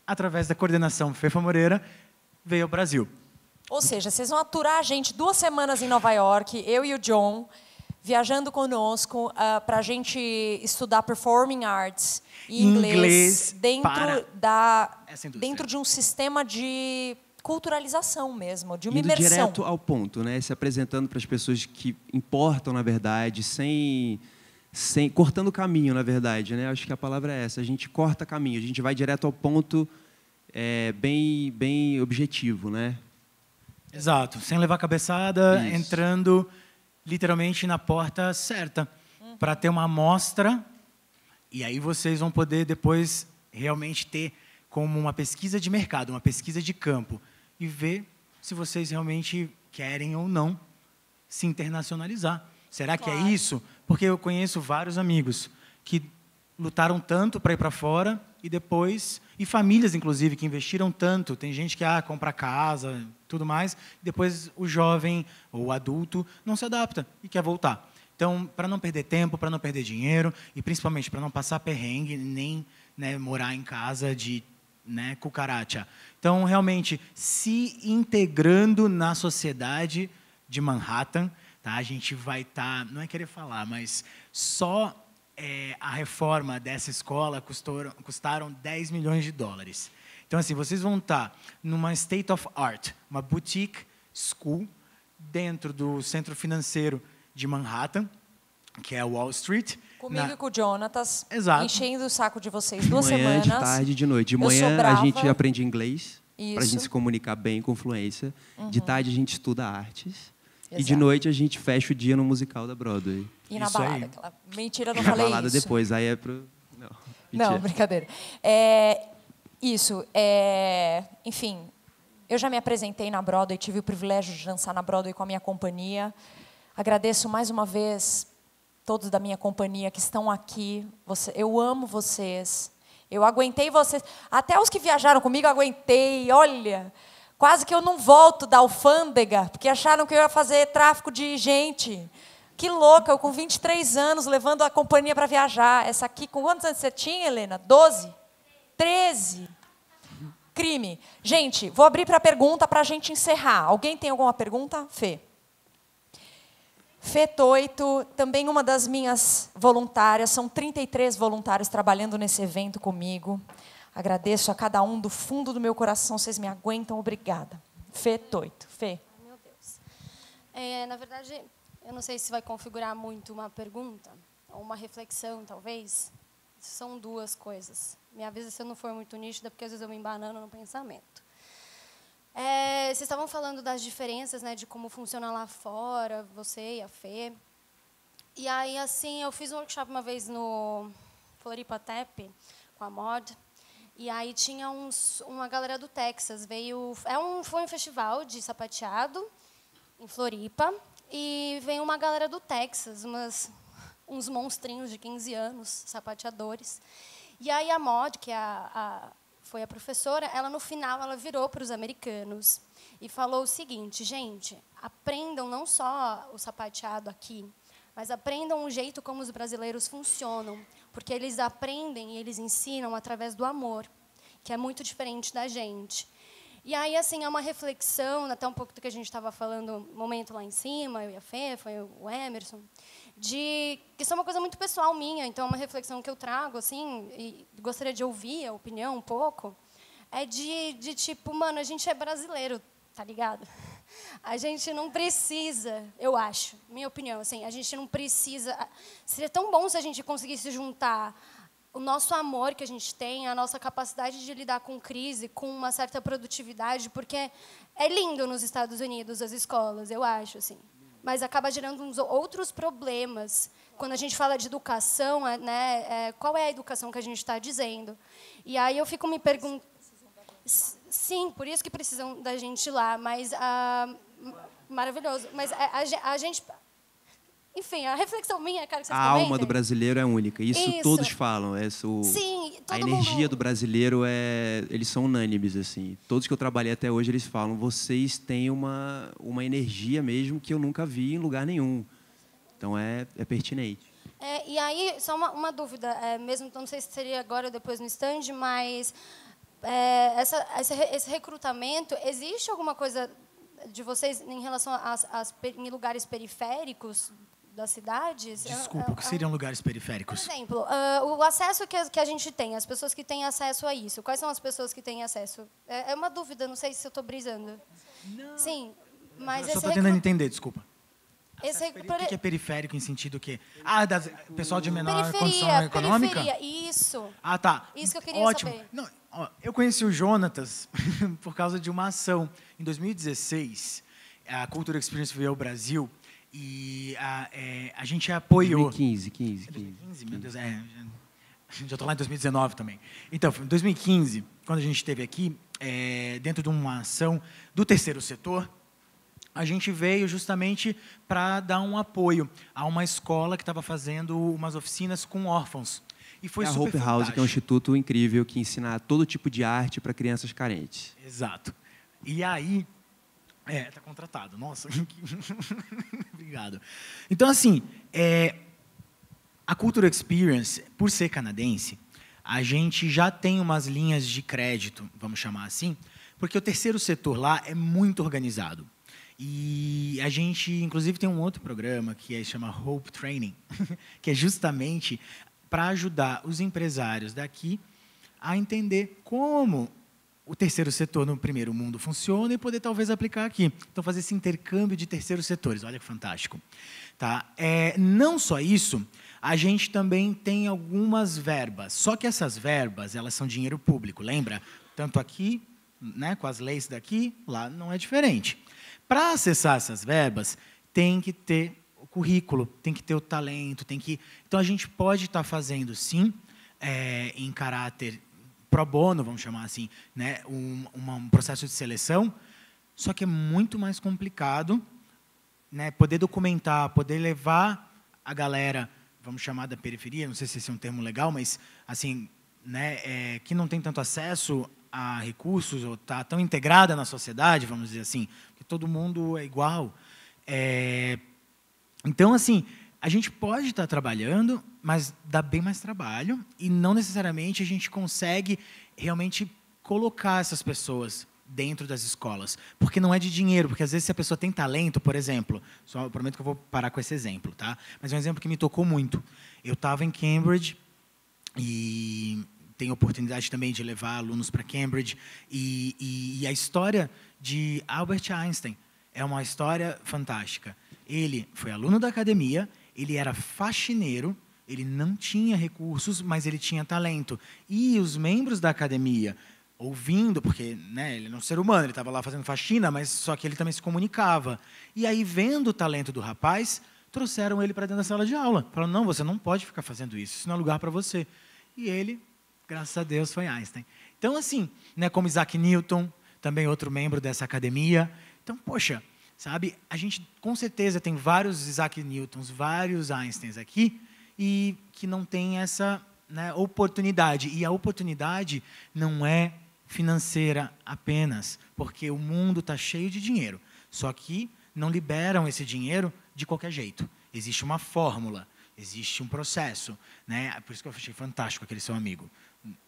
através da coordenação Fefa Moreira veio ao Brasil. Ou seja, vocês vão aturar a gente duas semanas em Nova York, eu e o John viajando conosco uh, ah, para a gente estudar performing arts e inglês, inglês dentro da dentro de um sistema de culturalização mesmo, de uma Indo imersão. direto ao ponto, né? Se apresentando para as pessoas que importam, na verdade, sem sem cortando caminho, na verdade, né? Acho que a palavra é essa. A gente corta caminho, a gente vai direto ao ponto, é, bem bem objetivo, né? Exato, sem levar cabeçada, Isso. entrando literalmente na porta certa, uhum. para ter uma amostra. E aí vocês vão poder depois realmente ter como uma pesquisa de mercado, uma pesquisa de campo, e ver se vocês realmente querem ou não se internacionalizar. Será claro. que é isso? Porque eu conheço vários amigos que lutaram tanto para ir para fora e depois e famílias, inclusive, que investiram tanto. Tem gente que ah, compra casa, tudo mais. Depois o jovem ou o adulto não se adapta e quer voltar. Então, para não perder tempo, para não perder dinheiro e principalmente para não passar perrengue, nem né, morar em casa de né, cucaracha. Então, realmente, se integrando na sociedade de Manhattan, tá? a gente vai estar, tá, não é querer falar, mas só é, a reforma dessa escola custou, custaram 10 milhões de dólares. Então, assim, vocês vão estar numa state of art, uma boutique school, dentro do centro financeiro de Manhattan, que é Wall Street. Comigo na... e com o Jonatas, Exato. enchendo o saco de vocês duas manhã, semanas. De tarde de noite. De manhã a gente aprende inglês, para a gente se comunicar bem com fluência. Uhum. De tarde a gente estuda artes. Exato. E de noite a gente fecha o dia no musical da Broadway. E na isso balada. Aquela... Mentira, não na falei isso. Na balada depois, aí é pro... Não, não brincadeira. É, isso, é, enfim, eu já me apresentei na Broadway, tive o privilégio de dançar na Broadway com a minha companhia. Agradeço mais uma vez todos da minha companhia que estão aqui. Você, eu amo vocês. Eu aguentei vocês. Até os que viajaram comigo, aguentei. Olha, quase que eu não volto da alfândega, porque acharam que eu ia fazer tráfico de gente. Que louca, eu com 23 anos levando a companhia para viajar. Essa aqui, com quantos anos você tinha, Helena? 12? 13. Crime. Gente, vou abrir para pergunta para a gente encerrar. Alguém tem alguma pergunta? Fê. Fetoito, também uma das minhas voluntárias, são 33 voluntários trabalhando nesse evento comigo. Agradeço a cada um do fundo do meu coração, vocês me aguentam, obrigada. Fetoito, Fê. Ai, meu Deus. É, na verdade, eu não sei se vai configurar muito uma pergunta ou uma reflexão, talvez. São duas coisas. Me avisa se eu não for muito nítida, porque às vezes eu me embanando no pensamento. É, vocês estavam falando das diferenças, né, de como funciona lá fora, você e a Fê. E aí, assim, eu fiz um workshop uma vez no Floripa Tep, com a Mod, e aí tinha uns, uma galera do Texas, veio... É um, foi um festival de sapateado, em Floripa, e vem uma galera do Texas, umas, uns monstrinhos de 15 anos, sapateadores. E aí a Mod, que é a, a, foi a professora, ela no final ela virou para os americanos e falou o seguinte, gente, aprendam não só o sapateado aqui, mas aprendam o jeito como os brasileiros funcionam, porque eles aprendem e eles ensinam através do amor, que é muito diferente da gente. E aí, assim, é uma reflexão, até um pouco do que a gente estava falando um momento lá em cima, eu e a Fê, foi o Emerson, de que isso é uma coisa muito pessoal minha, então é uma reflexão que eu trago, assim, e gostaria de ouvir a opinião um pouco, é de, de tipo, mano, a gente é brasileiro, tá ligado? <laughs> A gente não precisa, eu acho, minha opinião, assim, a gente não precisa. Seria tão bom se a gente conseguisse juntar o nosso amor que a gente tem, a nossa capacidade de lidar com crise, com uma certa produtividade, porque é lindo nos Estados Unidos as escolas, eu acho, assim. Mas acaba gerando uns outros problemas. Quando a gente fala de educação, é, né, é, qual é a educação que a gente está dizendo? E aí eu fico me perguntando... Sim, por isso que precisam da gente lá, mas... Ah, maravilhoso. Mas é, a, a, a gente enfim, a reflexão minha, cara, que vocês A comentem. alma do brasileiro é única. Isso, Isso. todos falam. Isso, é Sim, todo a energia mundo... do brasileiro é. Eles são unânimes, assim. Todos que eu trabalhei até hoje, eles falam: vocês têm uma, uma energia mesmo que eu nunca vi em lugar nenhum. Então é, é pertinente. É, e aí, só uma, uma dúvida, é, mesmo, não sei se seria agora ou depois no stand, mas é, essa, esse, esse recrutamento, existe alguma coisa de vocês em relação a, em lugares periféricos das cidades. É, desculpa, é, é, que seriam é lugares periféricos? Por exemplo, uh, o acesso que, que a gente tem, as pessoas que têm acesso a isso. Quais são as pessoas que têm acesso? É, é uma dúvida, não sei se eu estou brisando. Não. Sim, mas. Eu só estou tentando entender, desculpa. Esse, o que, que é periférico em sentido que ah das, pessoal de menor periferia, condição econômica periferia, isso ah tá isso que eu queria ótimo saber. Não, ó, eu conheci o Jonatas <laughs> por causa de uma ação em 2016 a Cultura Experience veio ao Brasil e a, ah, é, a gente apoiou. 2015, 15, 15. 2015, meu Deus, é. Já estou lá em 2019 também. Então, em 2015, quando a gente esteve aqui, é, dentro de uma ação do terceiro setor, a gente veio justamente para dar um apoio a uma escola que estava fazendo umas oficinas com órfãos. E foi é a Hope House, que é um instituto incrível que ensina todo tipo de arte para crianças carentes. Exato. E aí, é, está contratado. Nossa, <laughs> obrigado. Então, assim, é, a Cultural Experience, por ser canadense, a gente já tem umas linhas de crédito, vamos chamar assim, porque o terceiro setor lá é muito organizado. E a gente, inclusive, tem um outro programa que é, chama Hope Training, <laughs> que é justamente para ajudar os empresários daqui a entender como o terceiro setor no primeiro mundo funciona e poder talvez aplicar aqui. Então, fazer esse intercâmbio de terceiros setores, olha que fantástico. Tá? É, não só isso, a gente também tem algumas verbas, só que essas verbas elas são dinheiro público, lembra? Tanto aqui, né, com as leis daqui, lá não é diferente. Para acessar essas verbas, tem que ter o currículo, tem que ter o talento, tem que. Então, a gente pode estar tá fazendo sim, é, em caráter pro bono, vamos chamar assim, né, um, um processo de seleção, só que é muito mais complicado né, poder documentar, poder levar a galera, vamos chamar da periferia, não sei se esse é um termo legal, mas assim, né, é, que não tem tanto acesso a recursos ou está tão integrada na sociedade, vamos dizer assim, que todo mundo é igual. É, então, assim, a gente pode estar trabalhando, mas dá bem mais trabalho e não necessariamente a gente consegue realmente colocar essas pessoas dentro das escolas, porque não é de dinheiro, porque às vezes se a pessoa tem talento, por exemplo, só prometo que eu vou parar com esse exemplo, tá? Mas é um exemplo que me tocou muito. Eu estava em Cambridge e tenho oportunidade também de levar alunos para Cambridge e, e, e a história de Albert Einstein é uma história fantástica. Ele foi aluno da academia ele era faxineiro, ele não tinha recursos, mas ele tinha talento. E os membros da academia, ouvindo, porque né, ele era é um ser humano, ele estava lá fazendo faxina, mas só que ele também se comunicava. E aí, vendo o talento do rapaz, trouxeram ele para dentro da sala de aula. Falaram: não, você não pode ficar fazendo isso, isso não é lugar para você. E ele, graças a Deus, foi Einstein. Então, assim, né, como Isaac Newton, também outro membro dessa academia. Então, poxa, Sabe? A gente com certeza tem vários Isaac Newtons, vários Einsteins aqui e que não tem essa né, oportunidade. E a oportunidade não é financeira apenas, porque o mundo está cheio de dinheiro. Só que não liberam esse dinheiro de qualquer jeito. Existe uma fórmula, existe um processo. Né? É por isso que eu achei fantástico aquele seu amigo.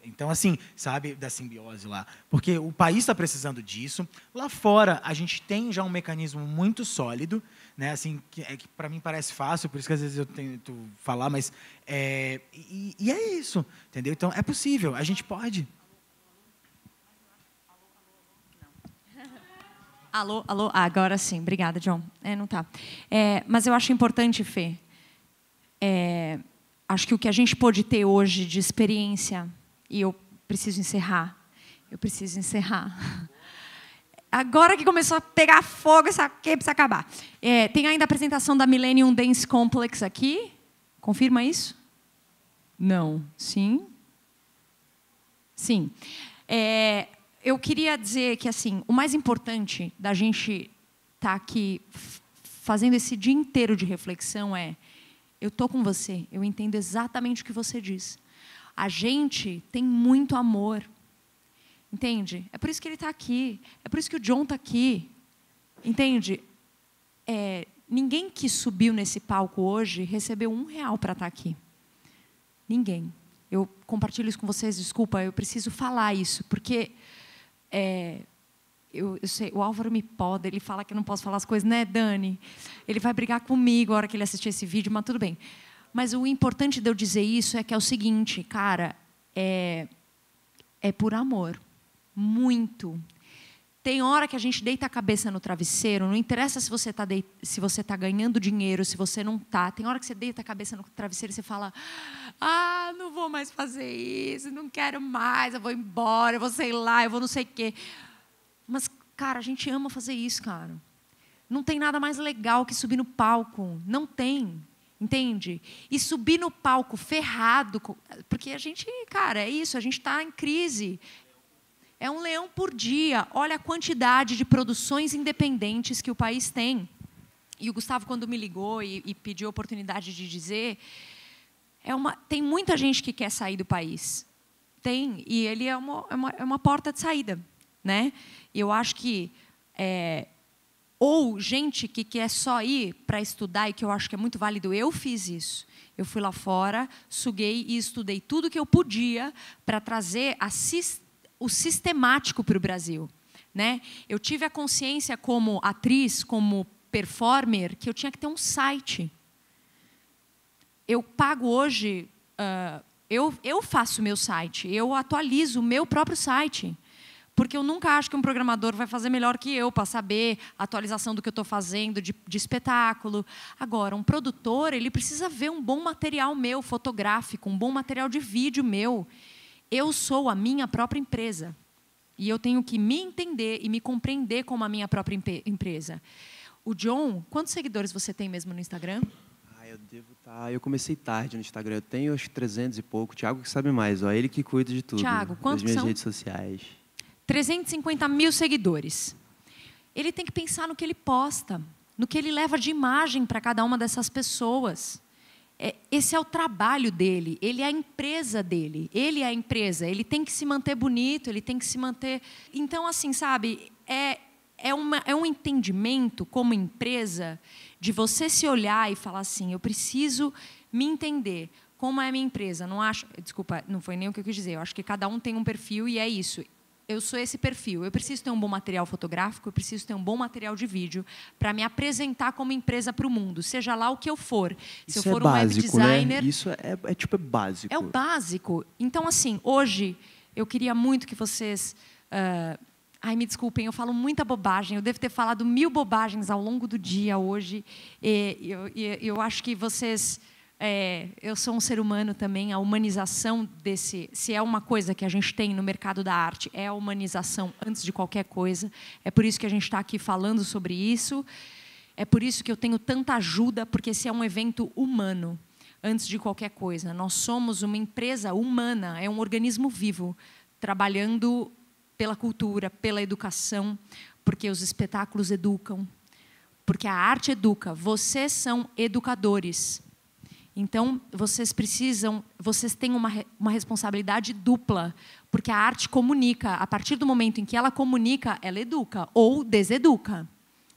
Então, assim, sabe, da simbiose lá. Porque o país está precisando disso. Lá fora, a gente tem já um mecanismo muito sólido, né? Assim, que, é, que para mim parece fácil, por isso que às vezes eu tento falar, mas. É, e, e é isso, entendeu? Então, é possível, a gente pode. Alô, alô, ah, agora sim, obrigada, John. É, não tá. É, mas eu acho importante, Fê. É, acho que o que a gente pode ter hoje de experiência e eu preciso encerrar. Eu preciso encerrar. <laughs> Agora que começou a pegar fogo, essa aqui precisa acabar. É, tem ainda a apresentação da Millennium Dance Complex aqui. Confirma isso? Não. Sim? Sim. É, eu queria dizer que assim o mais importante da gente estar tá aqui fazendo esse dia inteiro de reflexão é eu tô com você, eu entendo exatamente o que você diz. A gente tem muito amor. Entende? É por isso que ele está aqui. É por isso que o John está aqui. Entende? É, ninguém que subiu nesse palco hoje recebeu um real para estar tá aqui. Ninguém. Eu compartilho isso com vocês, desculpa, eu preciso falar isso, porque é, eu, eu, sei, o Álvaro me poda, ele fala que eu não posso falar as coisas, né, Dani? Ele vai brigar comigo a hora que ele assistir esse vídeo, mas tudo bem. Mas o importante de eu dizer isso é que é o seguinte, cara, é, é por amor. Muito. Tem hora que a gente deita a cabeça no travesseiro, não interessa se você está se você tá ganhando dinheiro, se você não tá. Tem hora que você deita a cabeça no travesseiro e você fala: "Ah, não vou mais fazer isso, não quero mais, eu vou embora, eu vou sei lá, eu vou não sei o quê". Mas cara, a gente ama fazer isso, cara. Não tem nada mais legal que subir no palco, não tem. Entende? E subir no palco ferrado, porque a gente, cara, é isso, a gente está em crise. É um leão por dia. Olha a quantidade de produções independentes que o país tem. E o Gustavo, quando me ligou e, e pediu a oportunidade de dizer, é uma, tem muita gente que quer sair do país. Tem, e ele é uma, é uma, é uma porta de saída. Né? Eu acho que é, ou gente que quer só ir para estudar e que eu acho que é muito válido, eu fiz isso. Eu fui lá fora, suguei e estudei tudo que eu podia para trazer a, o sistemático para o Brasil. Né? Eu tive a consciência como atriz, como performer, que eu tinha que ter um site. Eu pago hoje, uh, eu, eu faço meu site, eu atualizo o meu próprio site. Porque eu nunca acho que um programador vai fazer melhor que eu para saber a atualização do que eu estou fazendo, de, de, espetáculo. Agora, um produtor, ele precisa ver um bom material meu, fotográfico, um bom material de vídeo meu. Eu sou a minha própria empresa. E eu tenho que me entender e me compreender como a minha própria empresa. O John, quantos seguidores você tem mesmo no Instagram? Ah, eu devo estar. Tá, eu comecei tarde no Instagram. Eu tenho acho 300 e pouco. Thiago que sabe mais, ó. Ele que cuida de tudo. Tiago quantos minhas são? redes sociais. 350 mil seguidores. Ele tem que pensar no que ele posta, no que ele leva de imagem para cada uma dessas pessoas. É, esse é o trabalho dele, ele é a empresa dele, ele é a empresa, ele tem que se manter bonito, ele tem que se manter. Então, assim, sabe, é, é, uma, é um entendimento como empresa de você se olhar e falar assim: eu preciso me entender. Como é a minha empresa? Não acho, desculpa, não foi nem o que eu quis dizer. Eu acho que cada um tem um perfil e é isso eu sou esse perfil. Eu preciso ter um bom material fotográfico, eu preciso ter um bom material de vídeo para me apresentar como empresa para o mundo, seja lá o que eu for. Se Isso eu é for né? é um básico, web designer. Né? Isso é, é, tipo é básico. É o básico. Então, assim, hoje eu queria muito que vocês. Uh, ai, me desculpem, eu falo muita bobagem. Eu devo ter falado mil bobagens ao longo do dia hoje. E, eu, eu acho que vocês é, eu sou um ser humano também, a humanização desse. Se é uma coisa que a gente tem no mercado da arte, é a humanização antes de qualquer coisa. É por isso que a gente está aqui falando sobre isso. É por isso que eu tenho tanta ajuda, porque esse é um evento humano, antes de qualquer coisa. Nós somos uma empresa humana, é um organismo vivo, trabalhando pela cultura, pela educação, porque os espetáculos educam, porque a arte educa. Vocês são educadores então, vocês precisam, vocês têm uma, uma responsabilidade dupla, porque a arte comunica. A partir do momento em que ela comunica, ela educa ou deseduca.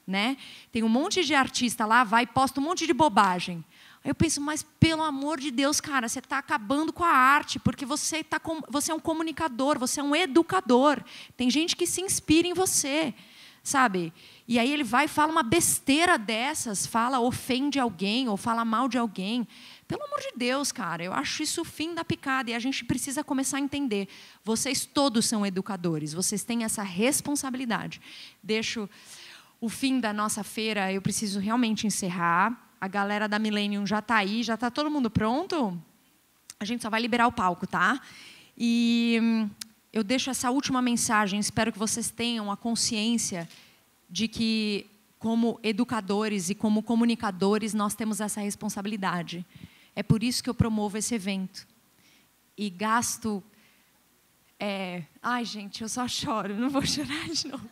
Né? Tem um monte de artista lá, vai e posta um monte de bobagem. Aí eu penso, mas pelo amor de Deus, cara, você está acabando com a arte, porque você, tá com, você é um comunicador, você é um educador. Tem gente que se inspira em você sabe? E aí ele vai e fala uma besteira dessas, fala, ofende alguém ou fala mal de alguém. Pelo amor de Deus, cara, eu acho isso o fim da picada e a gente precisa começar a entender. Vocês todos são educadores, vocês têm essa responsabilidade. Deixo o fim da nossa feira, eu preciso realmente encerrar. A galera da Millennium já está aí, já está todo mundo pronto? A gente só vai liberar o palco, tá? E hum, eu deixo essa última mensagem. Espero que vocês tenham a consciência de que, como educadores e como comunicadores, nós temos essa responsabilidade. É por isso que eu promovo esse evento. E gasto. É... Ai, gente, eu só choro, não vou chorar de novo.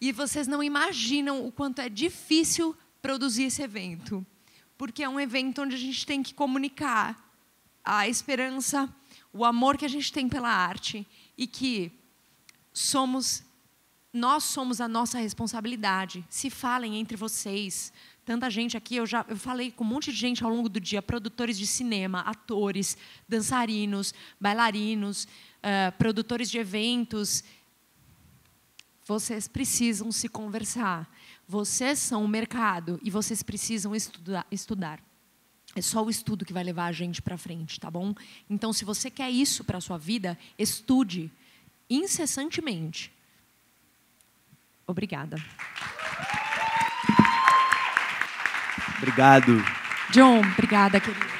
E vocês não imaginam o quanto é difícil produzir esse evento, porque é um evento onde a gente tem que comunicar a esperança, o amor que a gente tem pela arte e que somos nós somos a nossa responsabilidade. Se falem entre vocês. Tanta gente aqui, eu já eu falei com um monte de gente ao longo do dia, produtores de cinema, atores, dançarinos, bailarinos, uh, produtores de eventos. Vocês precisam se conversar. Vocês são o mercado e vocês precisam estudar. É só o estudo que vai levar a gente para frente, tá bom? Então, se você quer isso para a sua vida, estude incessantemente. Obrigada. Obrigado. John, obrigada, querido.